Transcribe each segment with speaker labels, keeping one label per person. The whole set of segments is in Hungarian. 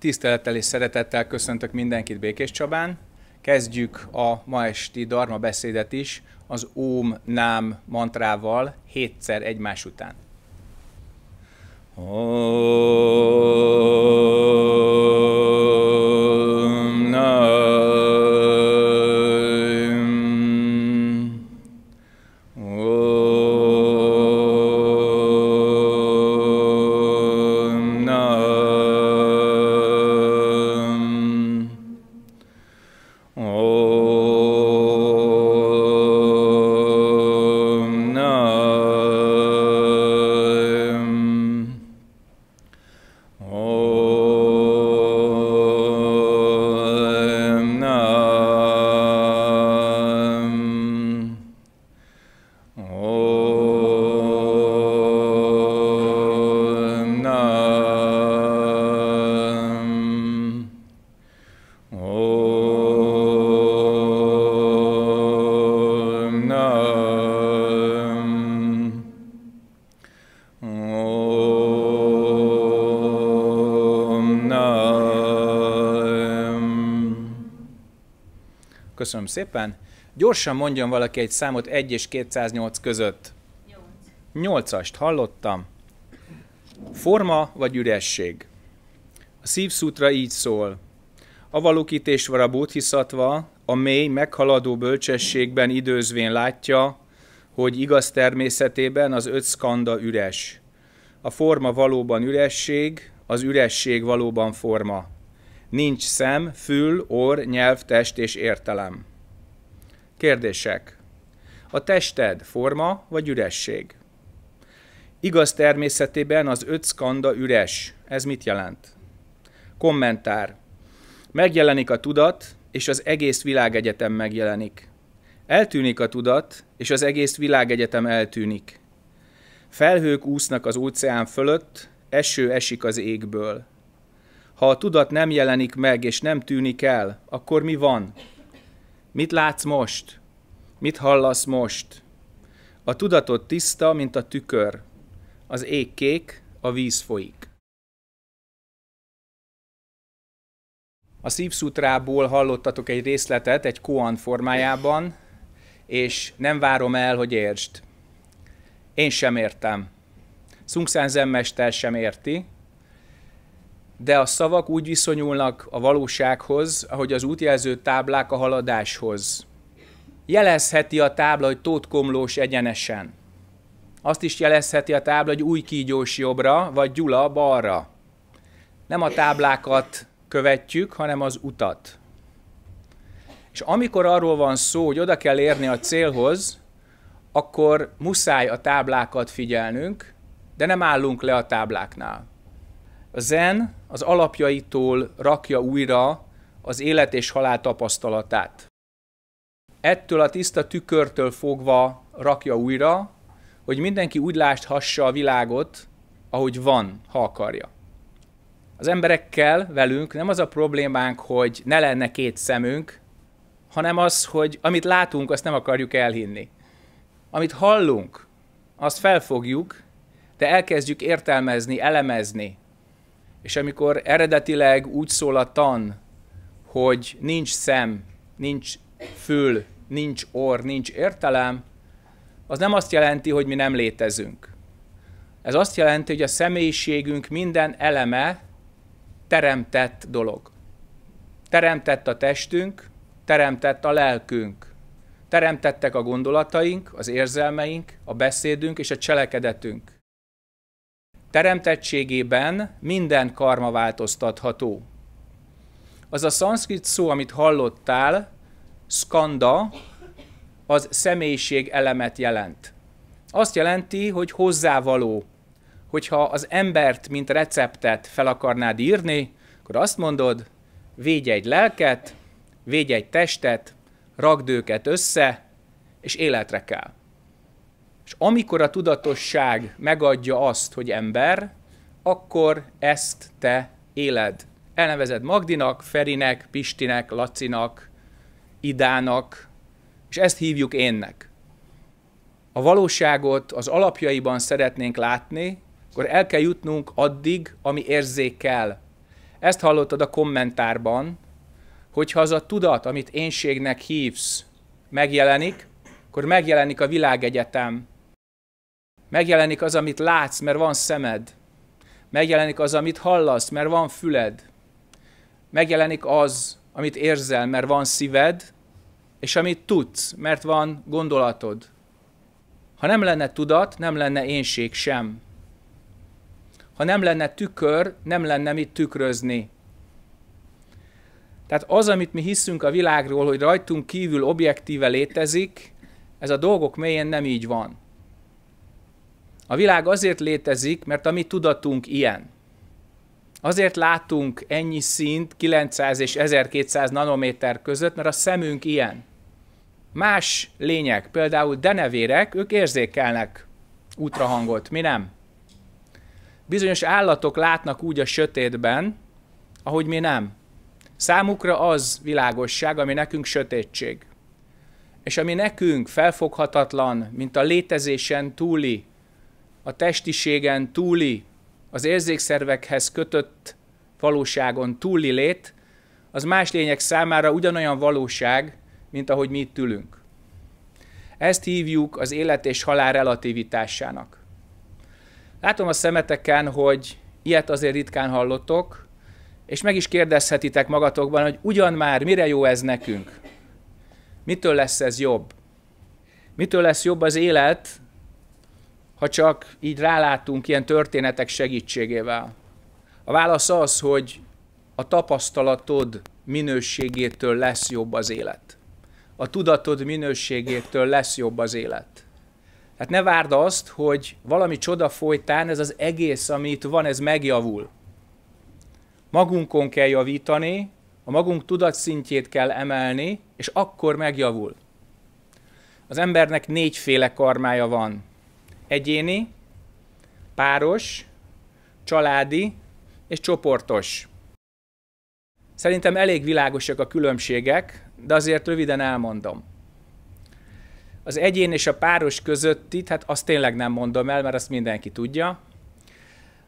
Speaker 1: Tisztelettel és szeretettel köszöntök mindenkit Békés Csabán. Kezdjük a ma esti Dharma beszédet is az Óm Nám mantrával hétszer egymás után. Om Nam Köszönöm szépen. Gyorsan mondjon valaki egy számot 1 és 208 között. 8. 8-ast hallottam. Forma vagy üresség? A szívszútra így szól. a bóthiszatva, a mély, meghaladó bölcsességben időzvén látja, hogy igaz természetében az öt skanda üres. A forma valóban üresség, az üresség valóban forma. Nincs szem, fül, orr, nyelv, test és értelem. Kérdések. A tested forma vagy üresség? Igaz természetében az öt skanda üres. Ez mit jelent? Kommentár. Megjelenik a tudat, és az egész világegyetem megjelenik. Eltűnik a tudat, és az egész világegyetem eltűnik. Felhők úsznak az óceán fölött, eső esik az égből. Ha a tudat nem jelenik meg és nem tűnik el, akkor mi van? Mit látsz most? Mit hallasz most? A tudatot tiszta, mint a tükör. Az ég kék, a víz folyik. A szívszutrából hallottatok egy részletet egy koan formájában, és nem várom el, hogy értsd. Én sem értem. Szungszán zenmester sem érti, de a szavak úgy viszonyulnak a valósághoz, ahogy az útjelző táblák a haladáshoz. Jelezheti a tábla, hogy tótkomlós egyenesen. Azt is jelezheti a tábla, hogy új kígyós jobbra, vagy gyula balra. Nem a táblákat követjük, hanem az utat. És amikor arról van szó, hogy oda kell érni a célhoz, akkor muszáj a táblákat figyelnünk, de nem állunk le a tábláknál. A zen az alapjaitól rakja újra az élet és halál tapasztalatát. Ettől a tiszta tükörtől fogva rakja újra, hogy mindenki úgy láthassa a világot, ahogy van, ha akarja. Az emberekkel, velünk nem az a problémánk, hogy ne lenne két szemünk, hanem az, hogy amit látunk, azt nem akarjuk elhinni. Amit hallunk, azt felfogjuk, de elkezdjük értelmezni, elemezni, és amikor eredetileg úgy szól a tan, hogy nincs szem, nincs fül, nincs orr, nincs értelem, az nem azt jelenti, hogy mi nem létezünk. Ez azt jelenti, hogy a személyiségünk minden eleme teremtett dolog. Teremtett a testünk, teremtett a lelkünk, teremtettek a gondolataink, az érzelmeink, a beszédünk és a cselekedetünk. Teremtettségében minden karma változtatható. Az a szanszkrit szó, amit hallottál, skanda, az személyiség elemet jelent. Azt jelenti, hogy hozzávaló. Hogyha az embert, mint receptet fel akarnád írni, akkor azt mondod, védj egy lelket, védj egy testet, rakd őket össze, és életre kell. És amikor a tudatosság megadja azt, hogy ember, akkor ezt te éled. Elnevezed Magdinak, Ferinek, Pistinek, Lacinak, Idának, és ezt hívjuk énnek. A valóságot az alapjaiban szeretnénk látni, akkor el kell jutnunk addig, ami érzékel. Ezt hallottad a kommentárban, hogyha az a tudat, amit énségnek hívsz, megjelenik, akkor megjelenik a világegyetem, Megjelenik az, amit látsz, mert van szemed. Megjelenik az, amit hallasz, mert van füled. Megjelenik az, amit érzel, mert van szíved, és amit tudsz, mert van gondolatod. Ha nem lenne tudat, nem lenne énség sem. Ha nem lenne tükör, nem lenne mit tükrözni. Tehát az, amit mi hiszünk a világról, hogy rajtunk kívül objektíve létezik, ez a dolgok mélyén nem így van. A világ azért létezik, mert a mi tudatunk ilyen. Azért látunk ennyi szint 900 és 1200 nanométer között, mert a szemünk ilyen. Más lények, például denevérek, ők érzékelnek ultrahangot, mi nem. Bizonyos állatok látnak úgy a sötétben, ahogy mi nem. Számukra az világosság, ami nekünk sötétség. És ami nekünk felfoghatatlan, mint a létezésen túli a testiségen túli, az érzékszervekhez kötött valóságon túli lét, az más lények számára ugyanolyan valóság, mint ahogy mi itt ülünk. Ezt hívjuk az élet és halál relativitásának. Látom a szemeteken, hogy ilyet azért ritkán hallottok, és meg is kérdezhetitek magatokban, hogy ugyan már mire jó ez nekünk? Mitől lesz ez jobb? Mitől lesz jobb az élet, ha csak így rálátunk ilyen történetek segítségével? A válasz az, hogy a tapasztalatod minőségétől lesz jobb az élet. A tudatod minőségétől lesz jobb az élet. Hát ne várd azt, hogy valami csoda folytán ez az egész, ami itt van, ez megjavul. Magunkon kell javítani, a magunk tudatszintjét kell emelni, és akkor megjavul. Az embernek négyféle karmája van egyéni, páros, családi és csoportos. Szerintem elég világosak a különbségek, de azért röviden elmondom. Az egyén és a páros közötti, hát azt tényleg nem mondom el, mert azt mindenki tudja.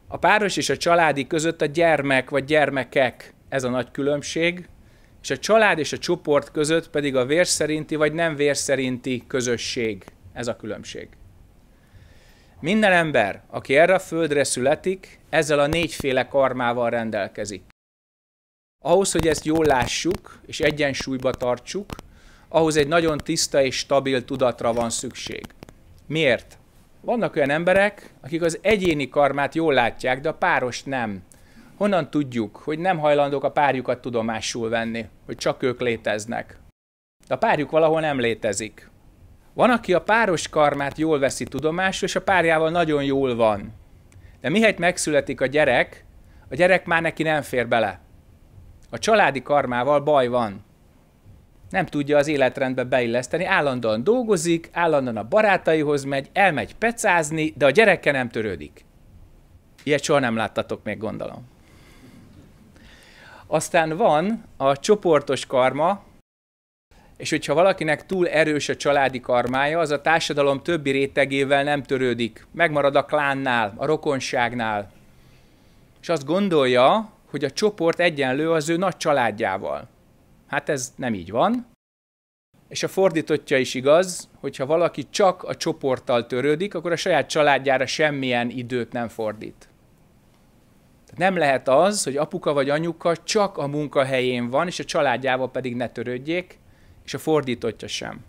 Speaker 1: A páros és a családi között a gyermek vagy gyermekek, ez a nagy különbség, és a család és a csoport között pedig a vérszerinti szerinti vagy nem vérszerinti szerinti közösség, ez a különbség. Minden ember, aki erre a földre születik, ezzel a négyféle karmával rendelkezik. Ahhoz, hogy ezt jól lássuk és egyensúlyba tartsuk, ahhoz egy nagyon tiszta és stabil tudatra van szükség. Miért? Vannak olyan emberek, akik az egyéni karmát jól látják, de a párost nem. Honnan tudjuk, hogy nem hajlandók a párjukat tudomásul venni, hogy csak ők léteznek? De a párjuk valahol nem létezik. Van, aki a páros karmát jól veszi tudomásul, és a párjával nagyon jól van. De mihelyt megszületik a gyerek, a gyerek már neki nem fér bele. A családi karmával baj van. Nem tudja az életrendbe beilleszteni, állandóan dolgozik, állandóan a barátaihoz megy, elmegy pecázni, de a gyereke nem törődik. Ilyet soha nem láttatok még, gondolom. Aztán van a csoportos karma, és hogyha valakinek túl erős a családi karmája, az a társadalom többi rétegével nem törődik. Megmarad a klánnál, a rokonságnál. És azt gondolja, hogy a csoport egyenlő az ő nagy családjával. Hát ez nem így van. És a fordítottja is igaz, hogyha valaki csak a csoporttal törődik, akkor a saját családjára semmilyen időt nem fordít. Nem lehet az, hogy apuka vagy anyuka csak a munkahelyén van, és a családjával pedig ne törődjék, és a fordítottja sem.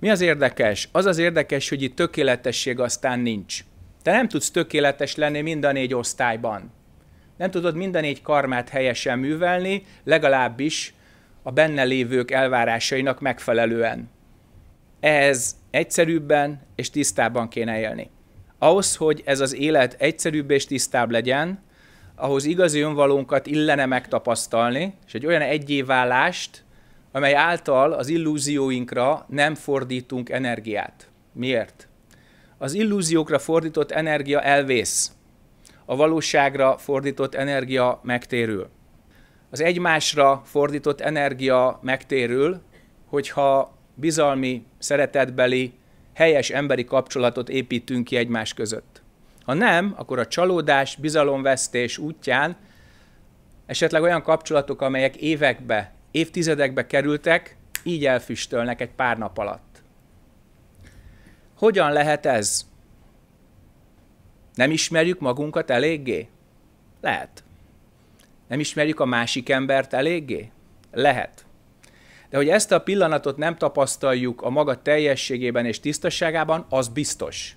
Speaker 1: Mi az érdekes? Az az érdekes, hogy itt tökéletesség aztán nincs. Te nem tudsz tökéletes lenni mind a négy osztályban. Nem tudod mind a négy karmát helyesen művelni, legalábbis a benne lévők elvárásainak megfelelően. Ehhez egyszerűbben és tisztábban kéne élni. Ahhoz, hogy ez az élet egyszerűbb és tisztább legyen, ahhoz igazi önvalónkat illene megtapasztalni, és egy olyan egyévállást, amely által az illúzióinkra nem fordítunk energiát. Miért? Az illúziókra fordított energia elvész, a valóságra fordított energia megtérül. Az egymásra fordított energia megtérül, hogyha bizalmi, szeretetbeli, helyes emberi kapcsolatot építünk ki egymás között. Ha nem, akkor a csalódás, bizalomvesztés útján esetleg olyan kapcsolatok, amelyek évekbe évtizedekbe kerültek, így elfüstölnek egy pár nap alatt. Hogyan lehet ez? Nem ismerjük magunkat eléggé? Lehet. Nem ismerjük a másik embert eléggé? Lehet. De hogy ezt a pillanatot nem tapasztaljuk a maga teljességében és tisztaságában, az biztos.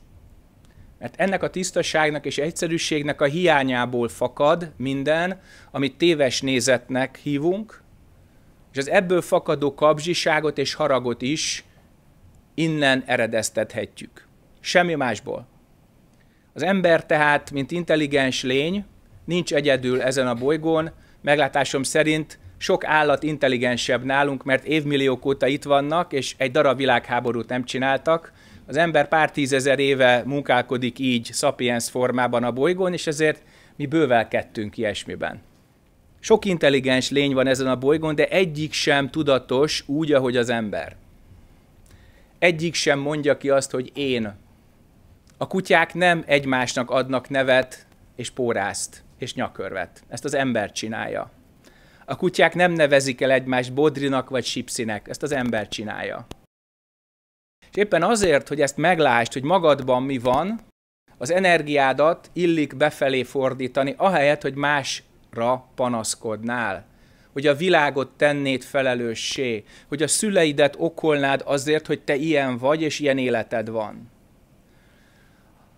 Speaker 1: Mert ennek a tisztaságnak és egyszerűségnek a hiányából fakad minden, amit téves nézetnek hívunk, és az ebből fakadó kapzsiságot és haragot is innen eredeztethetjük. Semmi másból. Az ember tehát, mint intelligens lény, nincs egyedül ezen a bolygón, meglátásom szerint sok állat intelligensebb nálunk, mert évmilliók óta itt vannak, és egy darab világháborút nem csináltak. Az ember pár tízezer éve munkálkodik így, sapiens formában a bolygón, és ezért mi bővelkedtünk ilyesmiben. Sok intelligens lény van ezen a bolygón, de egyik sem tudatos úgy, ahogy az ember. Egyik sem mondja ki azt, hogy én. A kutyák nem egymásnak adnak nevet és pórázt és nyakörvet. Ezt az ember csinálja. A kutyák nem nevezik el egymást bodrinak vagy sipszinek, ezt az ember csinálja. És éppen azért, hogy ezt meglásd, hogy magadban mi van, az energiádat illik befelé fordítani, ahelyett, hogy más ra panaszkodnál, hogy a világot tennéd felelőssé, hogy a szüleidet okolnád azért, hogy te ilyen vagy, és ilyen életed van.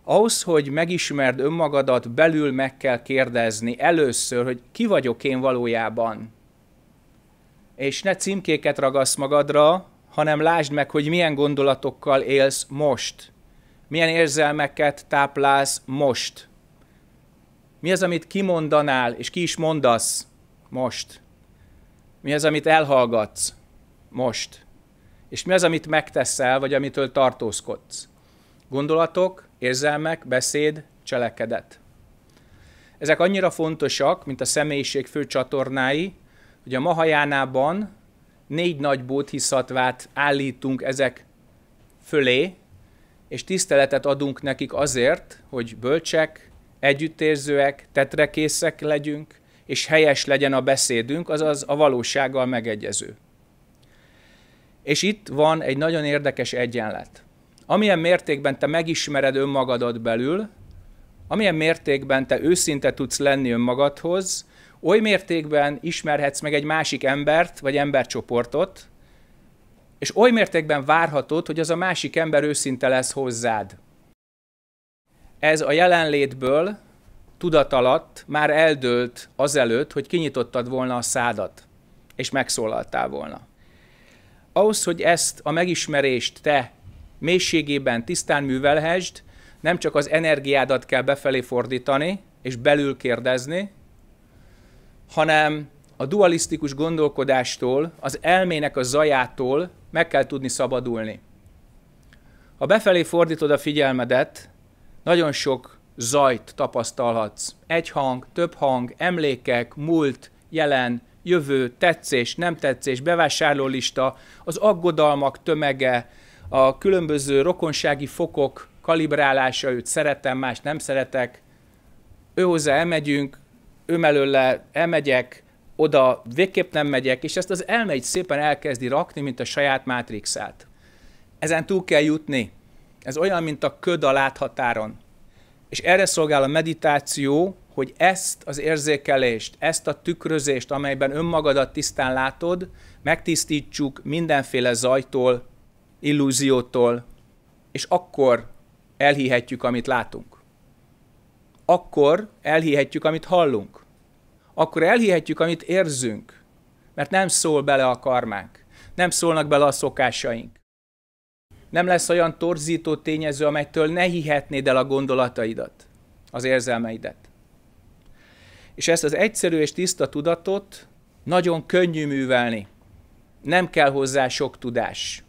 Speaker 1: Ahhoz, hogy megismerd önmagadat, belül meg kell kérdezni először, hogy ki vagyok én valójában. És ne címkéket ragasz magadra, hanem lásd meg, hogy milyen gondolatokkal élsz most, milyen érzelmeket táplálsz most – mi az, amit kimondanál, és ki is mondasz most? Mi az, amit elhallgatsz most? És mi az, amit megteszel, vagy amitől tartózkodsz? Gondolatok, érzelmek, beszéd, cselekedet. Ezek annyira fontosak, mint a személyiség fő csatornái, hogy a Mahajánában négy nagy bódhiszatvát állítunk ezek fölé, és tiszteletet adunk nekik azért, hogy bölcsek, együttérzőek, tetrekészek legyünk, és helyes legyen a beszédünk, azaz a valósággal megegyező. És itt van egy nagyon érdekes egyenlet. Amilyen mértékben te megismered önmagadat belül, amilyen mértékben te őszinte tudsz lenni önmagadhoz, oly mértékben ismerhetsz meg egy másik embert vagy embercsoportot, és oly mértékben várhatod, hogy az a másik ember őszinte lesz hozzád. Ez a jelenlétből tudat alatt már eldőlt azelőtt, hogy kinyitottad volna a szádat, és megszólaltál volna. Ahhoz, hogy ezt a megismerést te mélységében tisztán művelhesd, nem csak az energiádat kell befelé fordítani, és belül kérdezni, hanem a dualisztikus gondolkodástól, az elmének a zajától meg kell tudni szabadulni. Ha befelé fordítod a figyelmedet, nagyon sok zajt tapasztalhatsz. Egy hang, több hang, emlékek, múlt, jelen, jövő, tetszés, nem tetszés, lista, az aggodalmak tömege, a különböző rokonsági fokok kalibrálása, őt szeretem, más nem szeretek, őhozzá elmegyünk, ő mellőle elmegyek, oda végképp nem megyek, és ezt az elmegy szépen elkezdi rakni, mint a saját mátrixát. Ezen túl kell jutni. Ez olyan, mint a köd a láthatáron. És erre szolgál a meditáció, hogy ezt az érzékelést, ezt a tükrözést, amelyben önmagadat tisztán látod, megtisztítsuk mindenféle zajtól, illúziótól, és akkor elhihetjük, amit látunk. Akkor elhihetjük, amit hallunk. Akkor elhihetjük, amit érzünk, mert nem szól bele a karmánk, nem szólnak bele a szokásaink nem lesz olyan torzító tényező, amelytől ne hihetnéd el a gondolataidat, az érzelmeidet. És ezt az egyszerű és tiszta tudatot nagyon könnyű művelni. Nem kell hozzá sok tudás.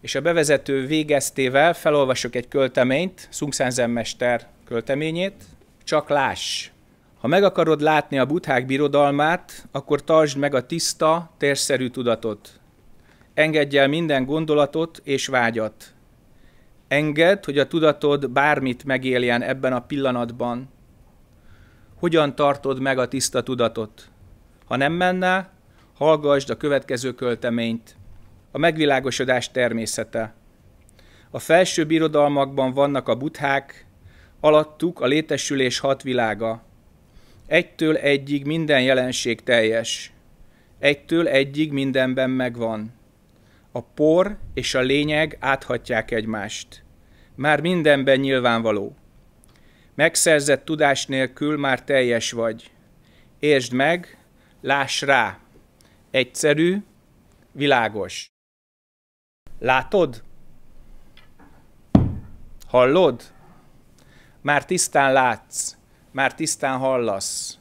Speaker 1: És a bevezető végeztével felolvasok egy költeményt, Szungszánzen mester költeményét, csak láss. Ha meg akarod látni a buthák birodalmát, akkor tartsd meg a tiszta, térszerű tudatot, Engedj el minden gondolatot és vágyat. Engedd, hogy a tudatod bármit megéljen ebben a pillanatban. Hogyan tartod meg a tiszta tudatot? Ha nem menne, hallgassd a következő költeményt. A megvilágosodás természete. A felső birodalmakban vannak a buthák, alattuk a létesülés hat világa. Egytől egyig minden jelenség teljes. Egytől egyig mindenben megvan. A por és a lényeg áthatják egymást. Már mindenben nyilvánvaló. Megszerzett tudás nélkül már teljes vagy. Értsd meg, láss rá. Egyszerű, világos. Látod? Hallod? Már tisztán látsz, már tisztán hallasz.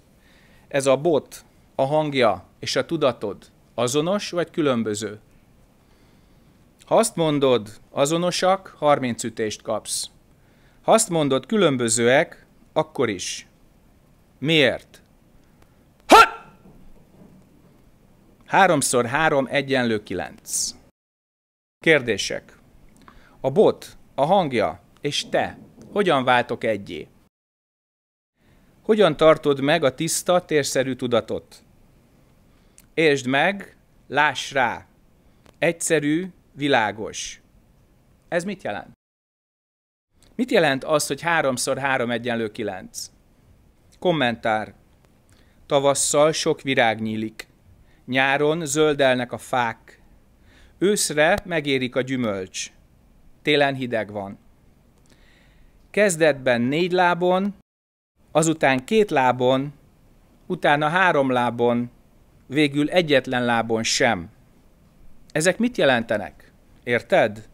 Speaker 1: Ez a bot, a hangja és a tudatod azonos vagy különböző? Ha azt mondod, azonosak, 30 ütést kapsz. Ha azt mondod, különbözőek, akkor is. Miért? Ha! Háromszor három egyenlő kilenc. Kérdések. A bot, a hangja és te hogyan váltok egyé? Hogyan tartod meg a tiszta, térszerű tudatot? Értsd meg, láss rá. Egyszerű, világos. Ez mit jelent? Mit jelent az, hogy 3x3 egyenlő 9? Kommentár. Tavasszal sok virág nyílik. Nyáron zöldelnek a fák. Őszre megérik a gyümölcs. Télen hideg van. Kezdetben négy lábon, azután két lábon, utána három lábon, végül egyetlen lábon sem. Ezek mit jelentenek? Érted?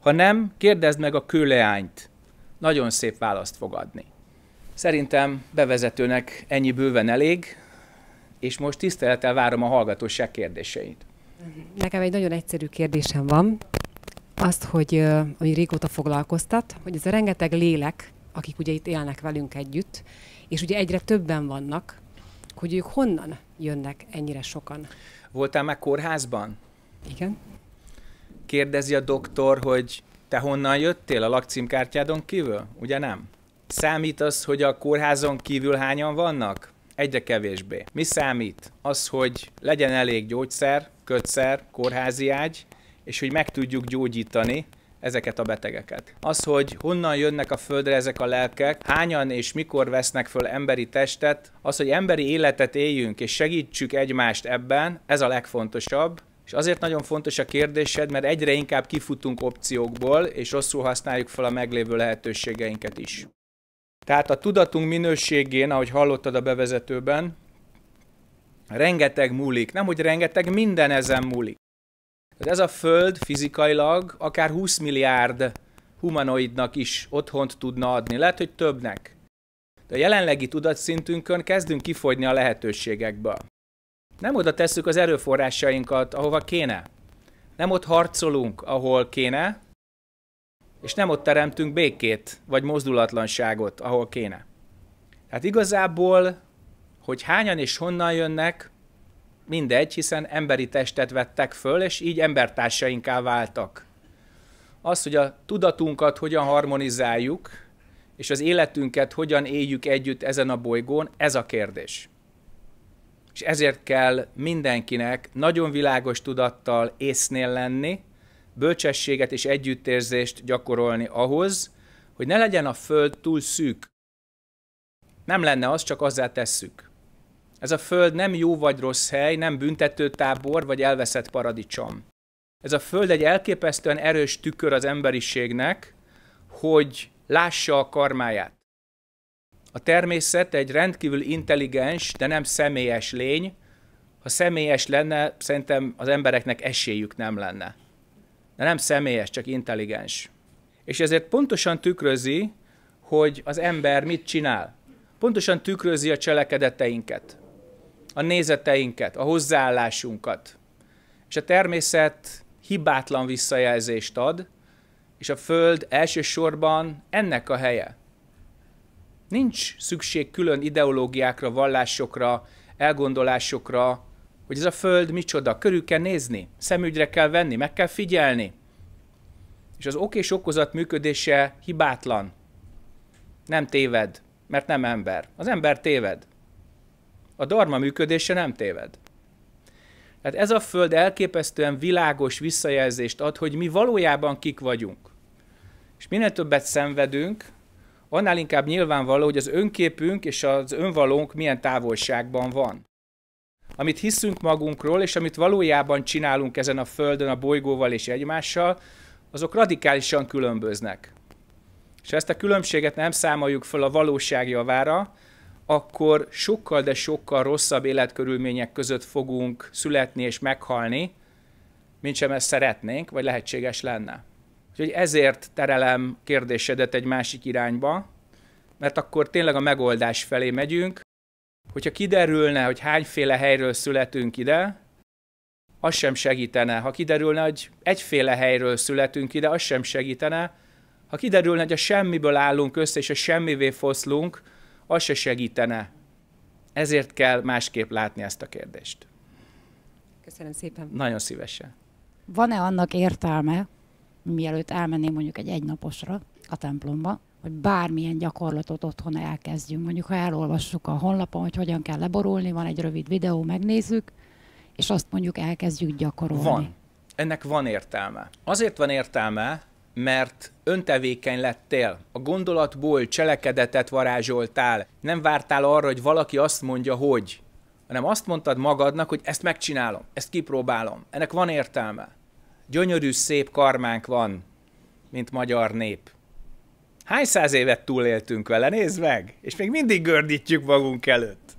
Speaker 1: Ha nem, kérdezd meg a kőleányt. Nagyon szép választ fog adni. Szerintem bevezetőnek ennyi bőven elég, és most tisztelettel várom a hallgatóság kérdéseit.
Speaker 2: Nekem egy nagyon egyszerű kérdésem van. Azt, hogy ami régóta foglalkoztat, hogy ez a rengeteg lélek, akik ugye itt élnek velünk együtt, és ugye egyre többen vannak, hogy ők honnan jönnek ennyire
Speaker 1: sokan? Voltál már kórházban? Igen kérdezi a doktor, hogy te honnan jöttél a lakcímkártyádon kívül? Ugye nem? Számít az, hogy a kórházon kívül hányan vannak? Egyre kevésbé. Mi számít? Az, hogy legyen elég gyógyszer, kötszer, kórházi ágy, és hogy meg tudjuk gyógyítani ezeket a betegeket. Az, hogy honnan jönnek a földre ezek a lelkek, hányan és mikor vesznek föl emberi testet, az, hogy emberi életet éljünk és segítsük egymást ebben, ez a legfontosabb, és azért nagyon fontos a kérdésed, mert egyre inkább kifutunk opciókból, és rosszul használjuk fel a meglévő lehetőségeinket is. Tehát a tudatunk minőségén, ahogy hallottad a bevezetőben, rengeteg múlik. Nem, hogy rengeteg, minden ezen múlik. Tehát ez a Föld fizikailag akár 20 milliárd humanoidnak is otthont tudna adni, lehet, hogy többnek. De a jelenlegi tudatszintünkön kezdünk kifogyni a lehetőségekből. Nem oda tesszük az erőforrásainkat, ahova kéne. Nem ott harcolunk, ahol kéne, és nem ott teremtünk békét, vagy mozdulatlanságot, ahol kéne. Tehát igazából, hogy hányan és honnan jönnek, mindegy, hiszen emberi testet vettek föl, és így embertársainká váltak. Az, hogy a tudatunkat hogyan harmonizáljuk, és az életünket hogyan éljük együtt ezen a bolygón, ez a kérdés és ezért kell mindenkinek nagyon világos tudattal észnél lenni, bölcsességet és együttérzést gyakorolni ahhoz, hogy ne legyen a föld túl szűk. Nem lenne az, csak azzá tesszük. Ez a föld nem jó vagy rossz hely, nem tábor vagy elveszett paradicsom. Ez a föld egy elképesztően erős tükör az emberiségnek, hogy lássa a karmáját. A természet egy rendkívül intelligens, de nem személyes lény. Ha személyes lenne, szerintem az embereknek esélyük nem lenne. De nem személyes, csak intelligens. És ezért pontosan tükrözi, hogy az ember mit csinál. Pontosan tükrözi a cselekedeteinket, a nézeteinket, a hozzáállásunkat. És a természet hibátlan visszajelzést ad, és a Föld elsősorban ennek a helye. Nincs szükség külön ideológiákra, vallásokra, elgondolásokra, hogy ez a föld micsoda. Körül kell nézni, szemügyre kell venni, meg kell figyelni. És az ok és okozat működése hibátlan. Nem téved, mert nem ember. Az ember téved. A darma működése nem téved. Tehát ez a föld elképesztően világos visszajelzést ad, hogy mi valójában kik vagyunk. És minél többet szenvedünk, annál inkább nyilvánvaló, hogy az önképünk és az önvalónk milyen távolságban van. Amit hiszünk magunkról, és amit valójában csinálunk ezen a földön, a bolygóval és egymással, azok radikálisan különböznek. És ha ezt a különbséget nem számoljuk föl a valóság javára, akkor sokkal, de sokkal rosszabb életkörülmények között fogunk születni és meghalni, mint sem ezt szeretnénk, vagy lehetséges lenne. Úgyhogy ezért terelem kérdésedet egy másik irányba, mert akkor tényleg a megoldás felé megyünk. Hogyha kiderülne, hogy hányféle helyről születünk ide, az sem segítene. Ha kiderülne, hogy egyféle helyről születünk ide, az sem segítene. Ha kiderülne, hogy a semmiből állunk össze, és a semmivé foszlunk, az se segítene. Ezért kell másképp látni ezt a kérdést. Köszönöm szépen. Nagyon szívesen.
Speaker 2: Van-e annak értelme, mielőtt elmennénk mondjuk egy egynaposra a templomba, hogy bármilyen gyakorlatot otthon elkezdjünk. Mondjuk, ha elolvassuk a honlapon, hogy hogyan kell leborulni, van egy rövid videó, megnézzük, és azt mondjuk elkezdjük gyakorolni. Van.
Speaker 1: Ennek van értelme. Azért van értelme, mert öntevékeny lettél, a gondolatból cselekedetet varázsoltál, nem vártál arra, hogy valaki azt mondja, hogy, hanem azt mondtad magadnak, hogy ezt megcsinálom, ezt kipróbálom, ennek van értelme gyönyörű, szép karmánk van, mint magyar nép. Hány száz évet túléltünk vele, nézd meg! És még mindig gördítjük magunk előtt.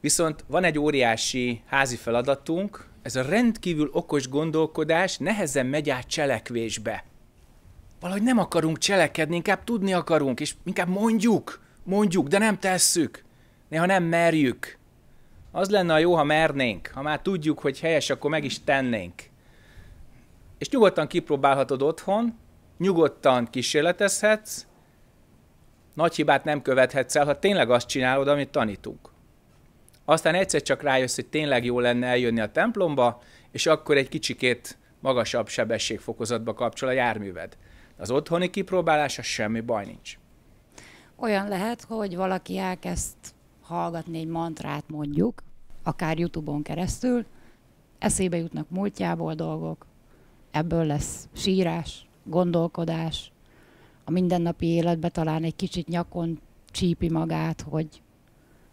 Speaker 1: Viszont van egy óriási házi feladatunk, ez a rendkívül okos gondolkodás nehezen megy át cselekvésbe. Valahogy nem akarunk cselekedni, inkább tudni akarunk, és inkább mondjuk, mondjuk, de nem tesszük. Néha nem merjük. Az lenne a jó, ha mernénk. Ha már tudjuk, hogy helyes, akkor meg is tennénk és nyugodtan kipróbálhatod otthon, nyugodtan kísérletezhetsz, nagy hibát nem követhetsz el, ha tényleg azt csinálod, amit tanítunk. Aztán egyszer csak rájössz, hogy tényleg jó lenne eljönni a templomba, és akkor egy kicsikét magasabb sebességfokozatba kapcsol a járműved. Az otthoni kipróbálása semmi baj nincs.
Speaker 2: Olyan lehet, hogy valaki elkezd hallgatni egy mantrát mondjuk, akár YouTube-on keresztül, eszébe jutnak múltjából dolgok, ebből lesz sírás, gondolkodás, a mindennapi életbe talán egy kicsit nyakon csípi magát, hogy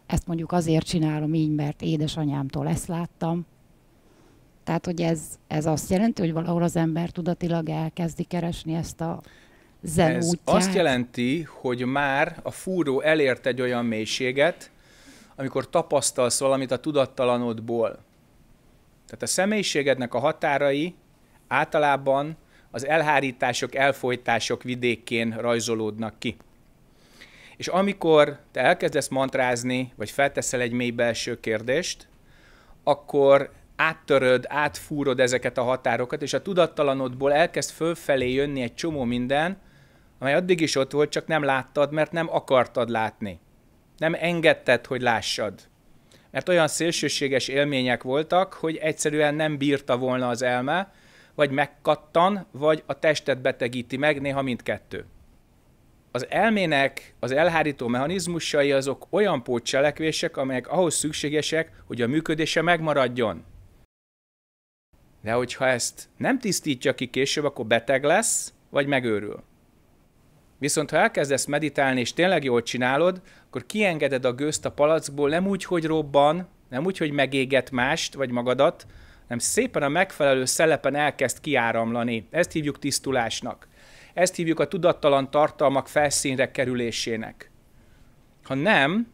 Speaker 2: ezt mondjuk azért csinálom így, mert édesanyámtól ezt láttam. Tehát, hogy ez, ez azt jelenti, hogy valahol az ember tudatilag elkezdi keresni ezt a zen ez azt
Speaker 1: jelenti, hogy már a fúró elért egy olyan mélységet, amikor tapasztalsz valamit a tudattalanodból. Tehát a személyiségednek a határai általában az elhárítások, elfolytások vidékén rajzolódnak ki. És amikor te elkezdesz mantrázni, vagy felteszel egy mély belső kérdést, akkor áttöröd, átfúrod ezeket a határokat, és a tudattalanodból elkezd fölfelé jönni egy csomó minden, amely addig is ott volt, csak nem láttad, mert nem akartad látni. Nem engedted, hogy lássad. Mert olyan szélsőséges élmények voltak, hogy egyszerűen nem bírta volna az elme, vagy megkattan, vagy a testet betegíti meg, néha mindkettő. Az elmének az elhárító mechanizmusai azok olyan pótcselekvések, amelyek ahhoz szükségesek, hogy a működése megmaradjon. De hogyha ezt nem tisztítja ki később, akkor beteg lesz, vagy megőrül. Viszont ha elkezdesz meditálni, és tényleg jól csinálod, akkor kiengeded a gőzt a palackból nem úgy, hogy robban, nem úgy, hogy megéget mást, vagy magadat, hanem szépen a megfelelő szelepen elkezd kiáramlani. Ezt hívjuk tisztulásnak. Ezt hívjuk a tudattalan tartalmak felszínre kerülésének. Ha nem,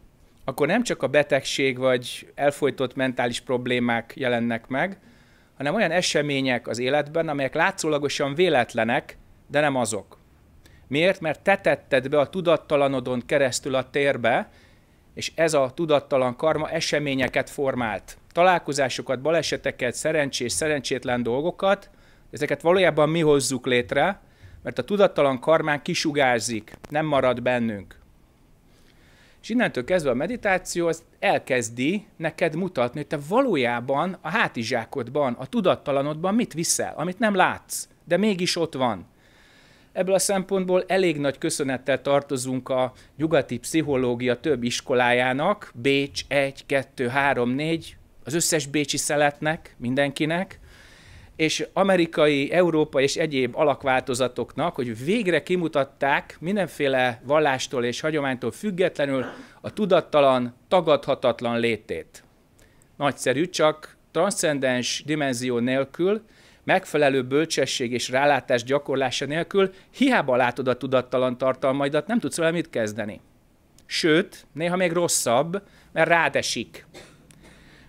Speaker 1: akkor nem csak a betegség vagy elfolytott mentális problémák jelennek meg, hanem olyan események az életben, amelyek látszólagosan véletlenek, de nem azok. Miért? Mert te tetted be a tudattalanodon keresztül a térbe, és ez a tudattalan karma eseményeket formált találkozásokat, baleseteket, szerencsés, szerencsétlen dolgokat, ezeket valójában mi hozzuk létre, mert a tudattalan karmán kisugárzik, nem marad bennünk. És innentől kezdve a meditáció az elkezdi neked mutatni, hogy te valójában a hátizsákodban, a tudattalanodban mit viszel, amit nem látsz, de mégis ott van. Ebből a szempontból elég nagy köszönettel tartozunk a nyugati pszichológia több iskolájának, Bécs 1, 2, 3, 4, az összes bécsi szeletnek, mindenkinek, és amerikai, európai és egyéb alakváltozatoknak, hogy végre kimutatták mindenféle vallástól és hagyománytól függetlenül a tudattalan, tagadhatatlan létét. Nagyszerű, csak transzcendens dimenzió nélkül, megfelelő bölcsesség és rálátás gyakorlása nélkül hiába látod a tudattalan tartalmaidat, nem tudsz vele mit kezdeni. Sőt, néha még rosszabb, mert rádesik. esik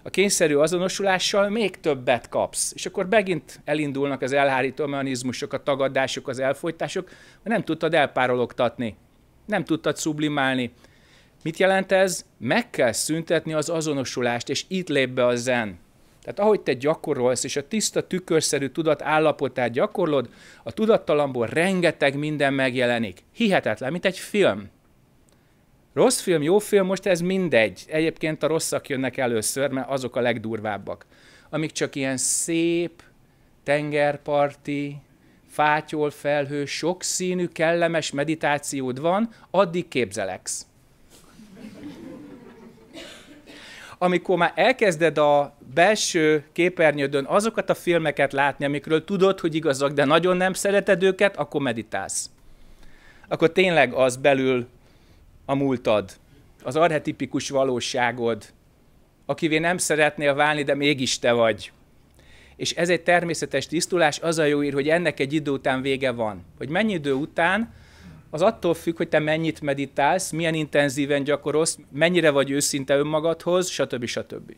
Speaker 1: a kényszerű azonosulással még többet kapsz. És akkor megint elindulnak az elhárító mechanizmusok, a tagadások, az elfolytások, mert nem tudtad elpárologtatni, nem tudtad sublimálni. Mit jelent ez? Meg kell szüntetni az azonosulást, és itt lép be a zen. Tehát ahogy te gyakorolsz, és a tiszta tükörszerű tudat állapotát gyakorlod, a tudattalamból rengeteg minden megjelenik. Hihetetlen, mint egy film. Rossz film, jó film, most ez mindegy. Egyébként a rosszak jönnek először, mert azok a legdurvábbak. Amik csak ilyen szép, tengerparti, fátyol felhő, sokszínű, kellemes meditációd van, addig képzeleksz. Amikor már elkezded a belső képernyődön azokat a filmeket látni, amikről tudod, hogy igazak, de nagyon nem szereted őket, akkor meditálsz. Akkor tényleg az belül a múltad, az arhetipikus valóságod, akivé nem szeretnél válni, de mégis te vagy. És ez egy természetes tisztulás, az a jó ír, hogy ennek egy idő után vége van. Hogy mennyi idő után, az attól függ, hogy te mennyit meditálsz, milyen intenzíven gyakorolsz, mennyire vagy őszinte önmagadhoz, stb. stb.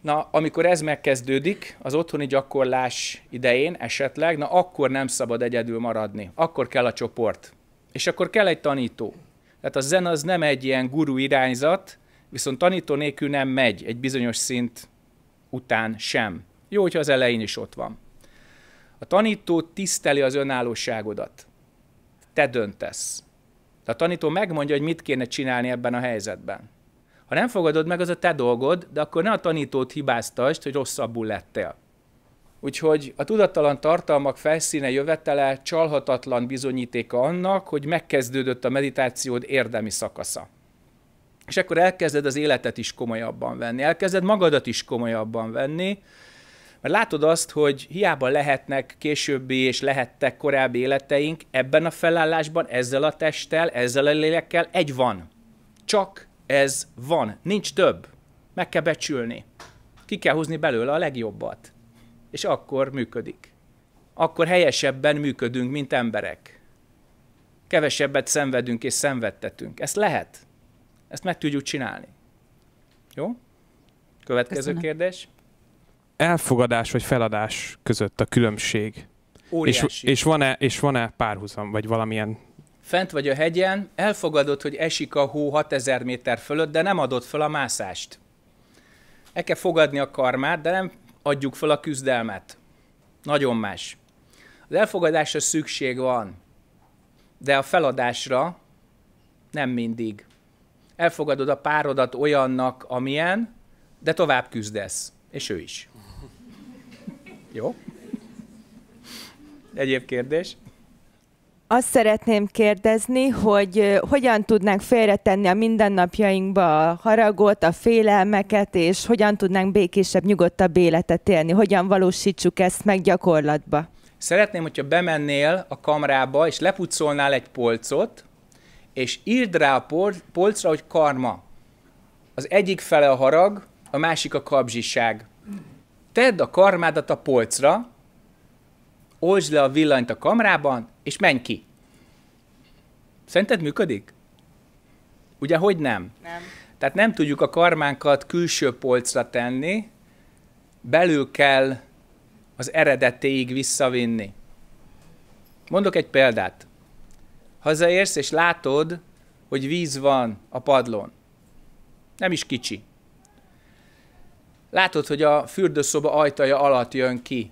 Speaker 1: Na, amikor ez megkezdődik, az otthoni gyakorlás idején esetleg, na akkor nem szabad egyedül maradni, akkor kell a csoport. És akkor kell egy tanító. Tehát a zen az nem egy ilyen guru irányzat, viszont tanító nélkül nem megy egy bizonyos szint után sem. Jó, hogyha az elején is ott van. A tanító tiszteli az önállóságodat. Te döntesz. De a tanító megmondja, hogy mit kéne csinálni ebben a helyzetben. Ha nem fogadod meg, az a te dolgod, de akkor ne a tanítót hibáztasd, hogy rosszabbul lettél. Úgyhogy a tudattalan tartalmak felszíne jövetele csalhatatlan bizonyítéka annak, hogy megkezdődött a meditációd érdemi szakasza. És akkor elkezded az életet is komolyabban venni, elkezded magadat is komolyabban venni, mert látod azt, hogy hiába lehetnek későbbi és lehettek korábbi életeink, ebben a felállásban, ezzel a testtel, ezzel a lélekkel egy van. Csak ez van, nincs több. Meg kell becsülni. Ki kell hozni belőle a legjobbat és akkor működik. Akkor helyesebben működünk, mint emberek. Kevesebbet szenvedünk és szenvedtetünk. Ezt lehet. Ezt meg tudjuk csinálni. Jó? Következő Köszönöm. kérdés. Elfogadás vagy feladás között a különbség. Óriási. És, és van-e, és van-e párhuzam, vagy valamilyen fent vagy a hegyen, elfogadod, hogy esik a hó 6000 méter fölött, de nem adod fel a mászást. El kell fogadni a karmát, de nem adjuk fel a küzdelmet. Nagyon más. Az elfogadásra szükség van, de a feladásra nem mindig. Elfogadod a párodat olyannak, amilyen, de tovább küzdesz. És ő is. Jó? Egyéb kérdés?
Speaker 3: Azt szeretném kérdezni, hogy hogyan tudnánk félretenni a mindennapjainkba a haragot, a félelmeket, és hogyan tudnánk békésebb, nyugodtabb életet élni, hogyan valósítsuk ezt meg gyakorlatba.
Speaker 1: Szeretném, hogyha bemennél a kamrába, és lepucolnál egy polcot, és írd rá a polcra, hogy karma. Az egyik fele a harag, a másik a kapzsiság. Tedd a karmádat a polcra, oldsd le a villanyt a kamrában, és menj ki. Szerinted működik? Ugye, hogy nem? Nem. Tehát nem tudjuk a karmánkat külső polcra tenni, belül kell az eredetéig visszavinni. Mondok egy példát. Hazaérsz, és látod, hogy víz van a padlón. Nem is kicsi. Látod, hogy a fürdőszoba ajtaja alatt jön ki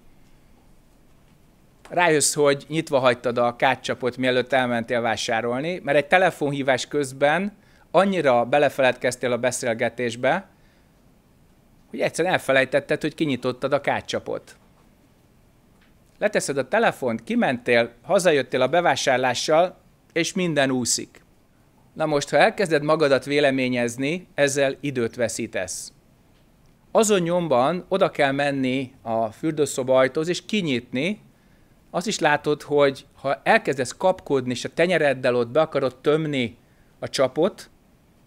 Speaker 1: rájössz, hogy nyitva hagytad a kátcsapot, mielőtt elmentél vásárolni, mert egy telefonhívás közben annyira belefeledkeztél a beszélgetésbe, hogy egyszerűen elfelejtetted, hogy kinyitottad a kátcsapot. Leteszed a telefont, kimentél, hazajöttél a bevásárlással, és minden úszik. Na most, ha elkezded magadat véleményezni, ezzel időt veszítesz. Azon nyomban oda kell menni a fürdőszoba ajtóz, és kinyitni, azt is látod, hogy ha elkezdesz kapkodni, és a tenyereddel ott be akarod tömni a csapot,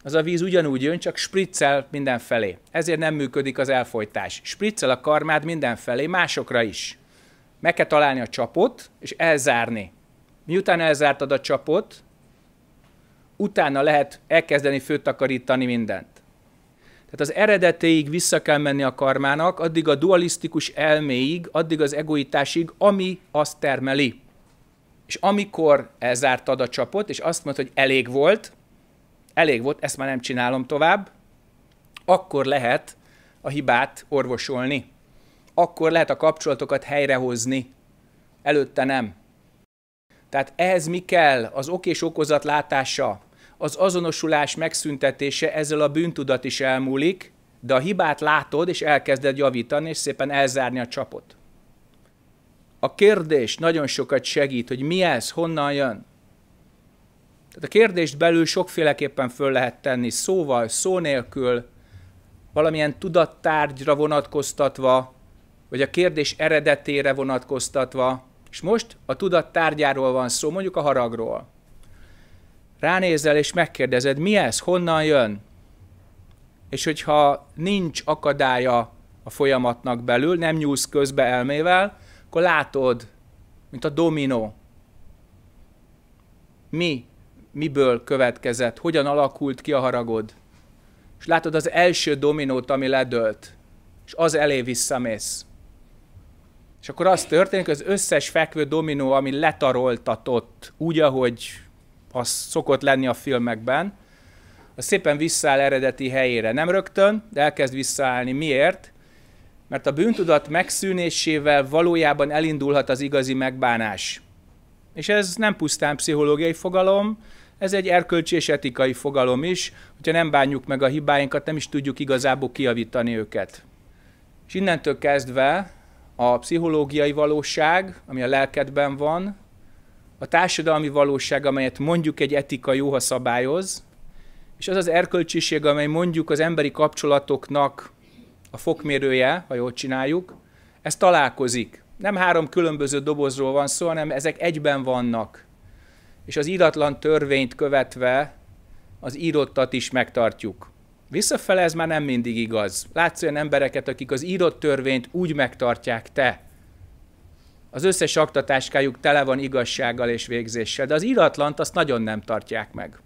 Speaker 1: az a víz ugyanúgy jön, csak spriccel mindenfelé. Ezért nem működik az elfolytás. Spriccel a karmád mindenfelé, másokra is. Meg kell találni a csapot, és elzárni. Miután elzártad a csapot, utána lehet elkezdeni főtakarítani mindent. Tehát az eredetéig vissza kell menni a karmának, addig a dualisztikus elméig, addig az egoitásig, ami azt termeli. És amikor elzártad a csapot, és azt mondtad, hogy elég volt, elég volt, ezt már nem csinálom tovább, akkor lehet a hibát orvosolni. Akkor lehet a kapcsolatokat helyrehozni. Előtte nem. Tehát ehhez mi kell? Az ok és okozat látása, az azonosulás megszüntetése ezzel a bűntudat is elmúlik, de a hibát látod, és elkezded javítani, és szépen elzárni a csapot. A kérdés nagyon sokat segít, hogy mi ez, honnan jön. Tehát a kérdést belül sokféleképpen föl lehet tenni, szóval, szó nélkül, valamilyen tudattárgyra vonatkoztatva, vagy a kérdés eredetére vonatkoztatva, és most a tudattárgyáról van szó, mondjuk a haragról ránézel és megkérdezed, mi ez, honnan jön? És hogyha nincs akadálya a folyamatnak belül, nem nyúlsz közbe elmével, akkor látod, mint a dominó. Mi, miből következett, hogyan alakult ki a haragod. És látod az első dominót, ami ledölt, és az elé visszamész. És akkor az történik, hogy az összes fekvő dominó, ami letaroltatott, úgy, ahogy az szokott lenni a filmekben, az szépen visszaáll eredeti helyére. Nem rögtön, de elkezd visszaállni. Miért? Mert a bűntudat megszűnésével valójában elindulhat az igazi megbánás. És ez nem pusztán pszichológiai fogalom, ez egy erkölcsi és etikai fogalom is, hogyha nem bánjuk meg a hibáinkat, nem is tudjuk igazából kiavítani őket. És innentől kezdve a pszichológiai valóság, ami a lelkedben van, a társadalmi valóság, amelyet mondjuk egy etika jó, ha szabályoz, és az az erkölcsiség, amely mondjuk az emberi kapcsolatoknak a fokmérője, ha jól csináljuk, ez találkozik. Nem három különböző dobozról van szó, hanem ezek egyben vannak. És az íratlan törvényt követve az írottat is megtartjuk. Visszafele ez már nem mindig igaz. Látsz olyan embereket, akik az írott törvényt úgy megtartják te, az összes aktatáskájuk tele van igazsággal és végzéssel, de az iratlant azt nagyon nem tartják meg.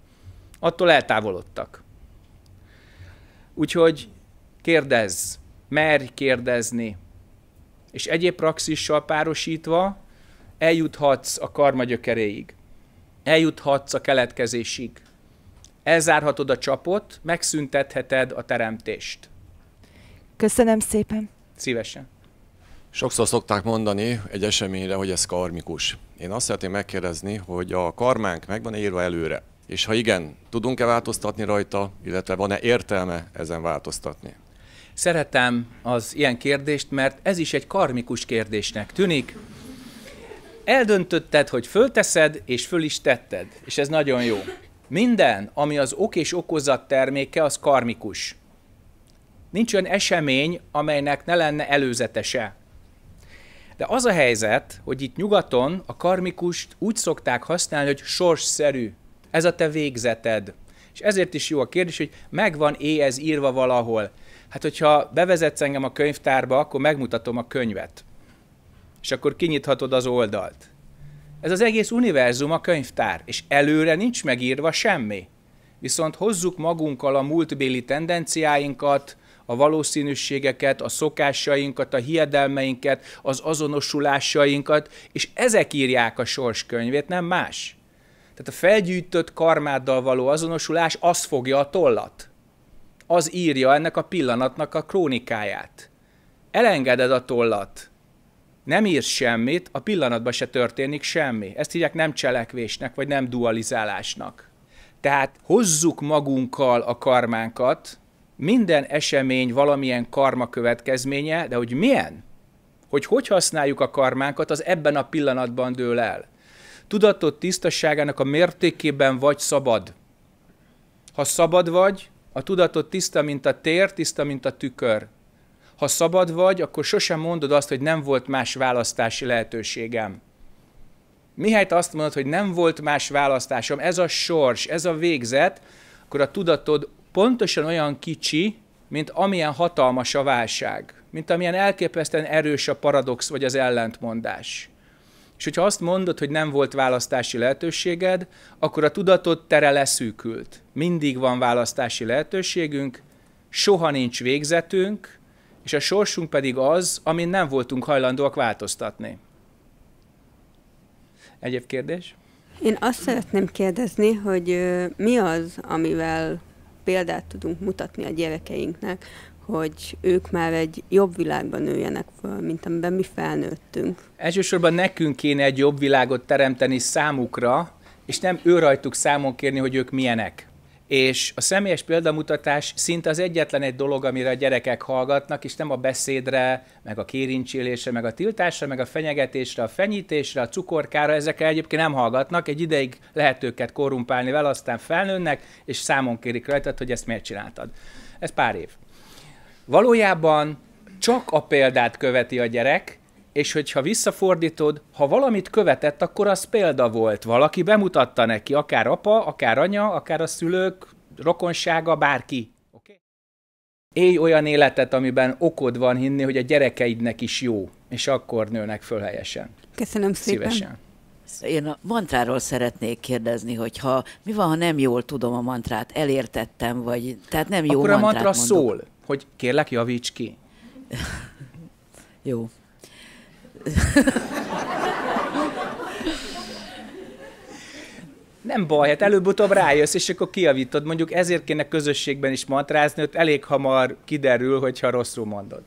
Speaker 1: Attól eltávolodtak. Úgyhogy kérdezz, merj kérdezni. És egyéb praxissal párosítva eljuthatsz a karma gyökeréig. Eljuthatsz a keletkezésig. Elzárhatod a csapot, megszüntetheted a teremtést. Köszönöm szépen. Szívesen. Sokszor szokták mondani egy eseményre, hogy ez karmikus. Én azt szeretném megkérdezni, hogy a karmánk meg van -e írva előre? És ha igen, tudunk-e változtatni rajta, illetve van-e értelme ezen változtatni? Szeretem az ilyen kérdést, mert ez is egy karmikus kérdésnek tűnik. Eldöntötted, hogy fölteszed, és föl is tetted, és ez nagyon jó. Minden, ami az ok és okozat terméke, az karmikus. Nincs olyan esemény, amelynek ne lenne előzetese. De az a helyzet, hogy itt nyugaton a karmikust úgy szokták használni, hogy sorsszerű. Ez a te végzeted. És ezért is jó a kérdés, hogy megvan é ez írva valahol. Hát, hogyha bevezetsz engem a könyvtárba, akkor megmutatom a könyvet. És akkor kinyithatod az oldalt. Ez az egész univerzum a könyvtár, és előre nincs megírva semmi. Viszont hozzuk magunkkal a múltbéli tendenciáinkat, a valószínűségeket, a szokásainkat, a hiedelmeinket, az azonosulásainkat, és ezek írják a sorskönyvét, nem más. Tehát a felgyűjtött karmáddal való azonosulás az fogja a tollat. Az írja ennek a pillanatnak a krónikáját. Elengeded a tollat, nem írsz semmit, a pillanatban se történik semmi. Ezt hívják nem cselekvésnek, vagy nem dualizálásnak. Tehát hozzuk magunkkal a karmánkat, minden esemény valamilyen karma következménye, de hogy milyen? Hogy hogy használjuk a karmánkat, az ebben a pillanatban dől el. Tudatod tisztaságának a mértékében vagy szabad. Ha szabad vagy, a tudatod tiszta, mint a tér, tiszta, mint a tükör. Ha szabad vagy, akkor sosem mondod azt, hogy nem volt más választási lehetőségem. Mihelyt azt mondod, hogy nem volt más választásom, ez a sors, ez a végzet, akkor a tudatod pontosan olyan kicsi, mint amilyen hatalmas a válság, mint amilyen elképesztően erős a paradox vagy az ellentmondás. És hogyha azt mondod, hogy nem volt választási lehetőséged, akkor a tudatod tere leszűkült. Mindig van választási lehetőségünk, soha nincs végzetünk, és a sorsunk pedig az, amin nem voltunk hajlandóak változtatni. Egyéb kérdés?
Speaker 4: Én azt szeretném kérdezni, hogy mi az, amivel példát tudunk mutatni a gyerekeinknek, hogy ők már egy jobb világban nőjenek föl, mint amiben mi felnőttünk.
Speaker 1: Elsősorban nekünk kéne egy jobb világot teremteni számukra, és nem ő rajtuk számon kérni, hogy ők milyenek és a személyes példamutatás szinte az egyetlen egy dolog, amire a gyerekek hallgatnak, és nem a beszédre, meg a kérincsélésre, meg a tiltásra, meg a fenyegetésre, a fenyítésre, a cukorkára, ezekre egyébként nem hallgatnak, egy ideig lehet őket korrumpálni vele, aztán felnőnek, és számon kérik rajtad, hogy ezt miért csináltad. Ez pár év. Valójában csak a példát követi a gyerek, és hogyha visszafordítod, ha valamit követett, akkor az példa volt. Valaki bemutatta neki, akár apa, akár anya, akár a szülők, rokonsága, bárki. Okay? Élj olyan életet, amiben okod van hinni, hogy a gyerekeidnek is jó, és akkor nőnek föl helyesen.
Speaker 4: Köszönöm szépen. Szívesen.
Speaker 1: Én a mantráról szeretnék kérdezni, hogy ha mi van, ha nem jól tudom a mantrát,
Speaker 4: elértettem, vagy tehát nem jó Akkor a mantra mondok. szól,
Speaker 1: hogy kérlek javíts ki. jó. Nem baj, hát előbb-utóbb rájössz, és akkor kiavítod. Mondjuk ezért kéne közösségben is mantrázni, ott elég hamar kiderül, hogyha rosszul mondod.